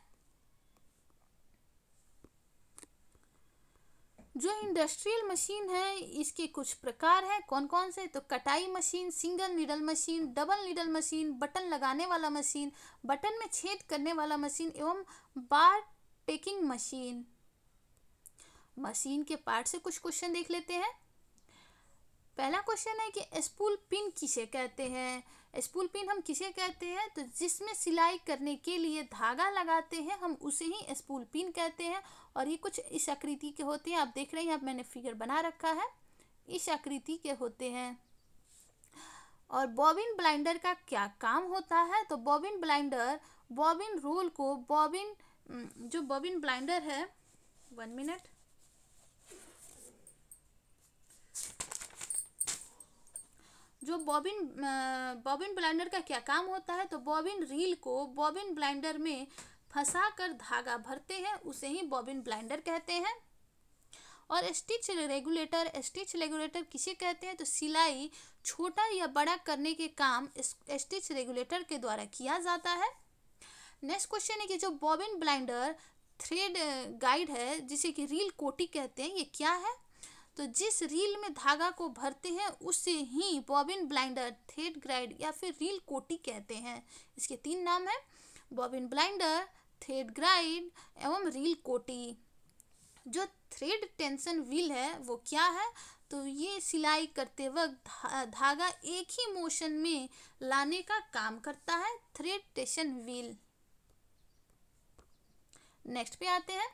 जो इंडस्ट्रियल मशीन है इसके कुछ प्रकार हैं कौन कौन से तो कटाई machine single needle machine double needle machine button लगाने वाला मशीन बटन में छेद करने वाला मशीन एवं बार टेकिंग मशीन मशीन के पार्ट से कुछ क्वेश्चन देख लेते हैं पहला क्वेश्चन है कि स्पूल पिन किसे कहते हैं स्पूल पिन हम किसे कहते हैं तो जिसमें सिलाई करने के लिए धागा लगाते हैं हम उसे ही स्पूल पिन कहते हैं और ये कुछ इस आकृति के होते हैं आप देख रहे हैं अब मैंने फिगर बना रखा है इस आकृति के होते हैं और बॉबिन ब्लाइंडर का क्या काम होता है तो बॉबिन ब्लाइंडर बॉबिन रोल को बॉबिन जो बॉबिन ब्लाइंडर है वन मिनट जो बॉबिन बॉबिन ब्लाइंडर का क्या काम होता है तो बॉबिन रील को बॉबिन ब्लाइंडर में फंसा कर धागा भरते हैं उसे ही बॉबिन ब्लाइंडर कहते हैं और स्टिच रेगुलेटर स्टिच रेगुलेटर किसे कहते हैं तो सिलाई छोटा या बड़ा करने के काम स्टिच रेगुलेटर के द्वारा किया जाता है नेक्स्ट क्वेश्चन है कि जो बॉबिन ब्लाइंडर थ्रेड गाइड है जिसे कि रील कोटी कहते हैं ये क्या है तो जिस रील में धागा को भरते हैं उसे ही बॉबिन ब्लाइंडर थ्रेड ग्राइड या फिर रील कोटी कहते हैं इसके तीन नाम हैं बॉबिन ब्लाइंडर थ्रेड ग्राइड एवं रील कोटी जो थ्रेड टेंशन व्हील है वो क्या है तो ये सिलाई करते वक्त धागा एक ही मोशन में लाने का काम करता है थ्रेड टेंशन व्हील नेक्स्ट पे आते हैं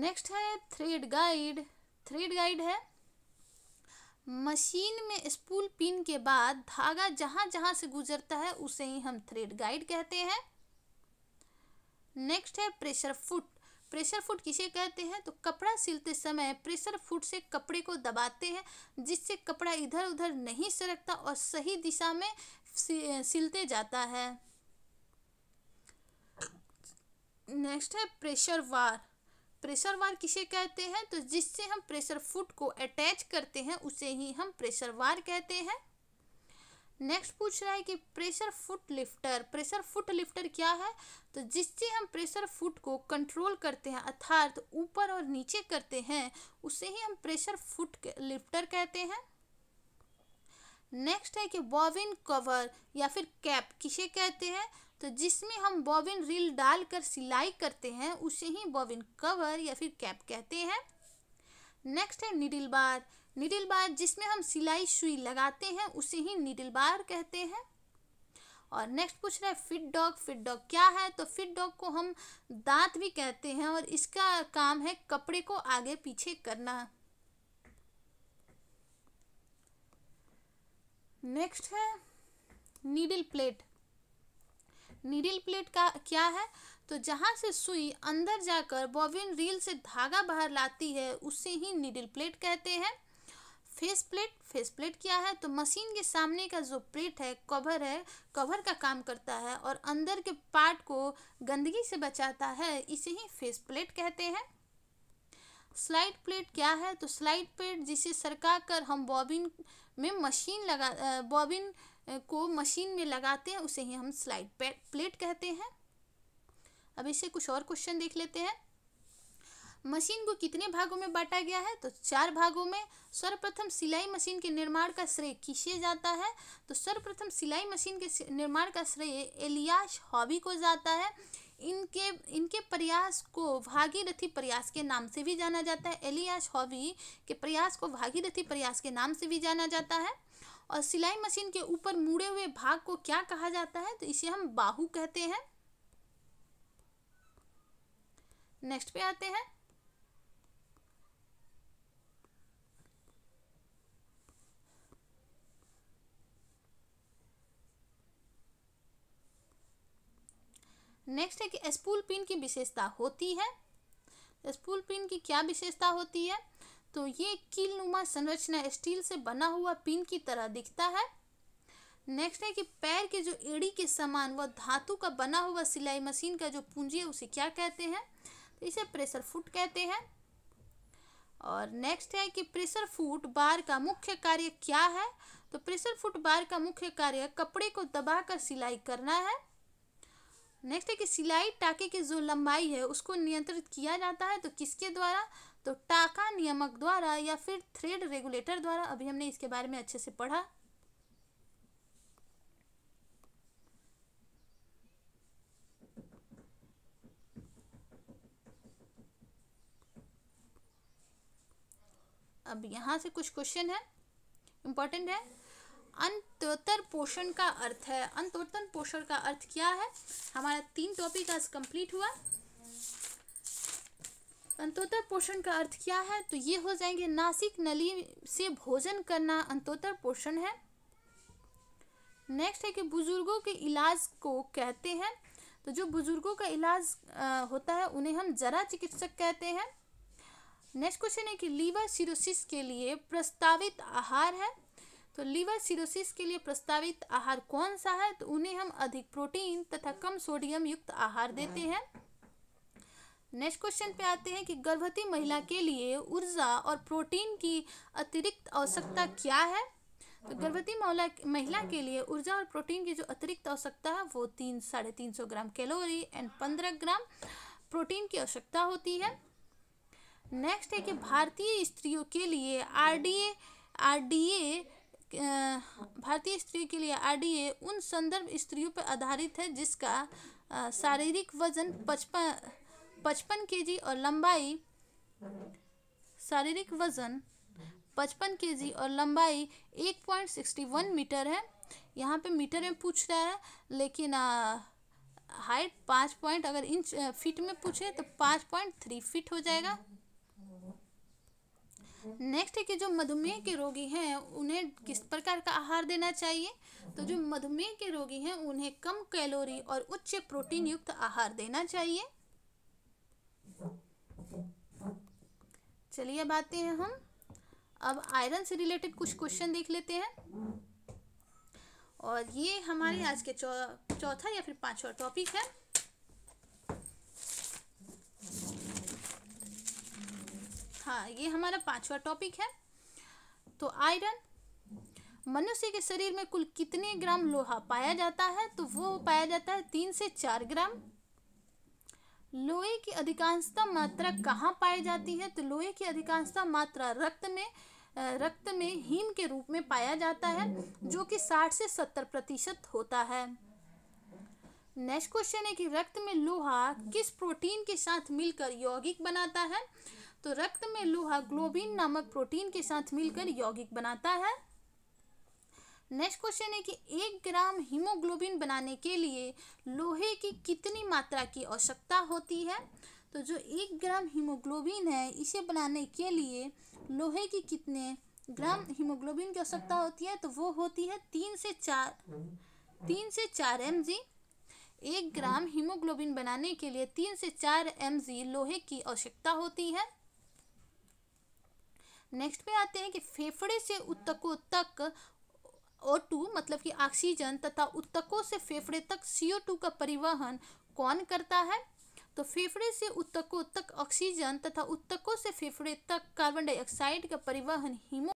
नेक्स्ट है थ्रेड गाइड थ्रेड गाइड है मशीन में स्पूल पिन के बाद धागा जहाँ जहाँ से गुजरता है उसे ही हम थ्रेड गाइड कहते हैं नेक्स्ट है प्रेशर फुट प्रेशर फुट किसे कहते हैं तो कपड़ा सिलते समय प्रेशर फुट से कपड़े को दबाते हैं जिससे कपड़ा इधर उधर नहीं सरकता और सही दिशा में सिलते जाता है नेक्स्ट है प्रेशर वार प्रेशर वार किसे कहते हैं तो जिससे हम प्रेशर फुट को अटैच करते हैं उसे ही हम प्रेशर वार कहते हैं नेक्स्ट पूछ रहा है कि pressure foot lifter pressure foot lifter क्या है तो जिससे हम प्रेशर फुट को कंट्रोल करते हैं अर्थात ऊपर और नीचे करते हैं उसे ही हम प्रेशर फुट लिफ्टर कहते हैं नेक्स्ट है कि बॉबिन कवर या फिर कैप किसे कहते हैं तो जिसमें हम बॉबिन रील डालकर सिलाई करते हैं उसे ही बॉबिन कवर या फिर कैप कहते हैं नेक्स्ट है निडिल बार निडिल बार जिसमें हम सिलाई सुई लगाते हैं उसे ही निडिल बार कहते हैं और नेक्स्ट पूछ रहा है फिट डॉग फिट डॉग क्या है तो फिट डॉग को हम दांत भी कहते हैं और इसका काम है कपड़े को आगे पीछे करना नेक्स्ट है नीडल प्लेट नीडिल प्लेट का क्या है तो जहाँ से सुई अंदर जाकर बॉबिन रील से धागा बाहर लाती है उसे ही नीडिल प्लेट कहते हैं फेस प्लेट फेस प्लेट क्या है तो मशीन के सामने का जो प्लेट है कवर है कवर का काम करता है और अंदर के पार्ट को गंदगी से बचाता है इसे ही फेस प्लेट कहते हैं स्लाइड प्लेट क्या है तो स्लाइड प्लेट जिसे सरका कर हम बॉबिन में मशीन लगा बॉबिन को मशीन में लगाते हैं उसे ही हम स्लाइड प्लेट कहते हैं अब इसे कुछ और क्वेश्चन देख लेते हैं मशीन को कितने भागों में बांटा गया है तो चार भागों में सर्वप्रथम सिलाई मशीन के निर्माण का श्रेय किसे जाता है तो सर्वप्रथम सिलाई मशीन के निर्माण का श्रेय एलियास हॉबी को जाता है इनके इनके प्रयास को भागीरथी प्रयास के नाम से भी जाना जाता है एलियास हॉबी के प्रयास को भागीरथी प्रयास के नाम से भी जाना जाता है और सिलाई मशीन के ऊपर मुड़े हुए भाग को क्या कहा जाता है तो इसे हम बाहू कहते हैं नेक्स्ट पे आते हैं नेक्स्ट है कि स्पूल पिन की विशेषता होती है स्पूल पिन की क्या विशेषता होती है तो ये कील नुमा संरचना स्टील से बना हुआ पिन की तरह दिखता है नेक्स्ट है कि पैर के जो एड़ी के समान व धातु का बना हुआ सिलाई मशीन का जो पूंजी है उसे क्या कहते हैं तो इसे प्रेशर फुट कहते हैं और नेक्स्ट है कि प्रेशर फुट बार का मुख्य कार्य क्या है तो प्रेशर फुट बार का मुख्य कार्य कपड़े को दबाकर सिलाई करना है नेक्स्ट है कि सिलाई टाके की जो लंबाई है उसको नियंत्रित किया जाता है तो किसके द्वारा तो टाका नियमक द्वारा या फिर थ्रेड रेगुलेटर द्वारा अभी हमने इसके बारे में अच्छे से पढ़ा अब यहां से कुछ क्वेश्चन है इंपॉर्टेंट है अंतोत्तर पोषण का अर्थ है अंतोत्तर पोषण का अर्थ क्या है हमारा तीन टॉपिक आज कंप्लीट हुआ अंतोतर पोषण का अर्थ क्या है तो ये हो जाएंगे नासिक नली से भोजन करना अंतोतर पोषण है नेक्स्ट है कि बुजुर्गों के इलाज को कहते हैं तो जो बुजुर्गों का इलाज होता है उन्हें हम जरा चिकित्सक कहते हैं नेक्स्ट क्वेश्चन है कि लीवर सिरोसिस के लिए प्रस्तावित आहार है तो लीवर सिरोसिस के लिए प्रस्तावित आहार कौन सा है तो उन्हें हम अधिक प्रोटीन तथा कम सोडियम युक्त आहार देते हैं नेक्स्ट क्वेश्चन पे आते हैं कि गर्भवती महिला के लिए ऊर्जा और प्रोटीन की अतिरिक्त आवश्यकता क्या है तो गर्भवती महिला के लिए ऊर्जा और प्रोटीन की जो अतिरिक्त आवश्यकता है वो तीन साढ़े तीन सौ ग्राम कैलोरी एंड पंद्रह ग्राम प्रोटीन की आवश्यकता होती है नेक्स्ट है कि भारतीय स्त्रियों के लिए आरडीए आरडीए भारतीय स्त्रियों के लिए आरडीए उन संदर्भ स्त्रियों पर आधारित है जिसका शारीरिक वजन पचपन पचपन के जी और लंबाई शारीरिक वजन पचपन के जी और लंबाई एक पॉइंट सिक्सटी वन मीटर है यहाँ पे मीटर में पूछ रहा है लेकिन आ, हाइट पाँच पॉइंट अगर इंच फीट में पूछे तो पाँच पॉइंट थ्री फीट हो जाएगा नेक्स्ट है कि जो मधुमेह के रोगी हैं उन्हें किस प्रकार का आहार देना चाहिए तो जो मधुमेह के रोगी हैं उन्हें कम कैलोरी और उच्च प्रोटीन युक्त आहार देना चाहिए चलिए अब आते हैं हम अब आयरन से रिलेटेड कुछ क्वेश्चन देख लेते हैं और ये हमारे आज के चौथा चो, या फिर पांचवा टॉपिक है हाँ ये हमारा पांचवा टॉपिक है तो आयरन मनुष्य के शरीर में कुल कितने ग्राम लोहा पाया जाता है तो वो पाया जाता है तीन से चार ग्राम लोहे की अधिकांशता मात्रा कहाँ पाई जाती है तो लोहे की अधिकांशता मात्रा रक्त में रक्त में हीम के रूप में पाया जाता है जो कि 60 से 70 प्रतिशत होता है नेक्स्ट क्वेश्चन है कि रक्त में लोहा किस प्रोटीन के साथ मिलकर यौगिक बनाता है तो रक्त में लोहा ग्लोबिन नामक प्रोटीन के साथ मिलकर यौगिक बनाता है नेक्स्ट क्वेश्चन है कि एक ग्राम हीमोग्लोबिन बनाने के लिए लोहे की कितनी मात्रा की आवश्यकता होती है तो जो एक ग्राम हीमोग्लोबिन है इसे बनाने के लिए लोहे की कितने ग्राम हीमोग्लोबिन की आवश्यकता होती है तो वो होती है तीन से चार तीन से चार एम जी एक ग्राम हीमोग्लोबिन बनाने के लिए तीन से चार एम जी लोहे की आवश्यकता होती है नेक्स्ट पे आते हैं कि फेफड़े से उत्तकों तक ओ टू मतलब कि ऑक्सीजन तथा उत्तकों से फेफड़े तक सीओ टू का परिवहन कौन करता है तो फेफड़े से उत्तकों तक ऑक्सीजन तथा उत्तकों से फेफड़े तक कार्बन डाइऑक्साइड का परिवहन हीमो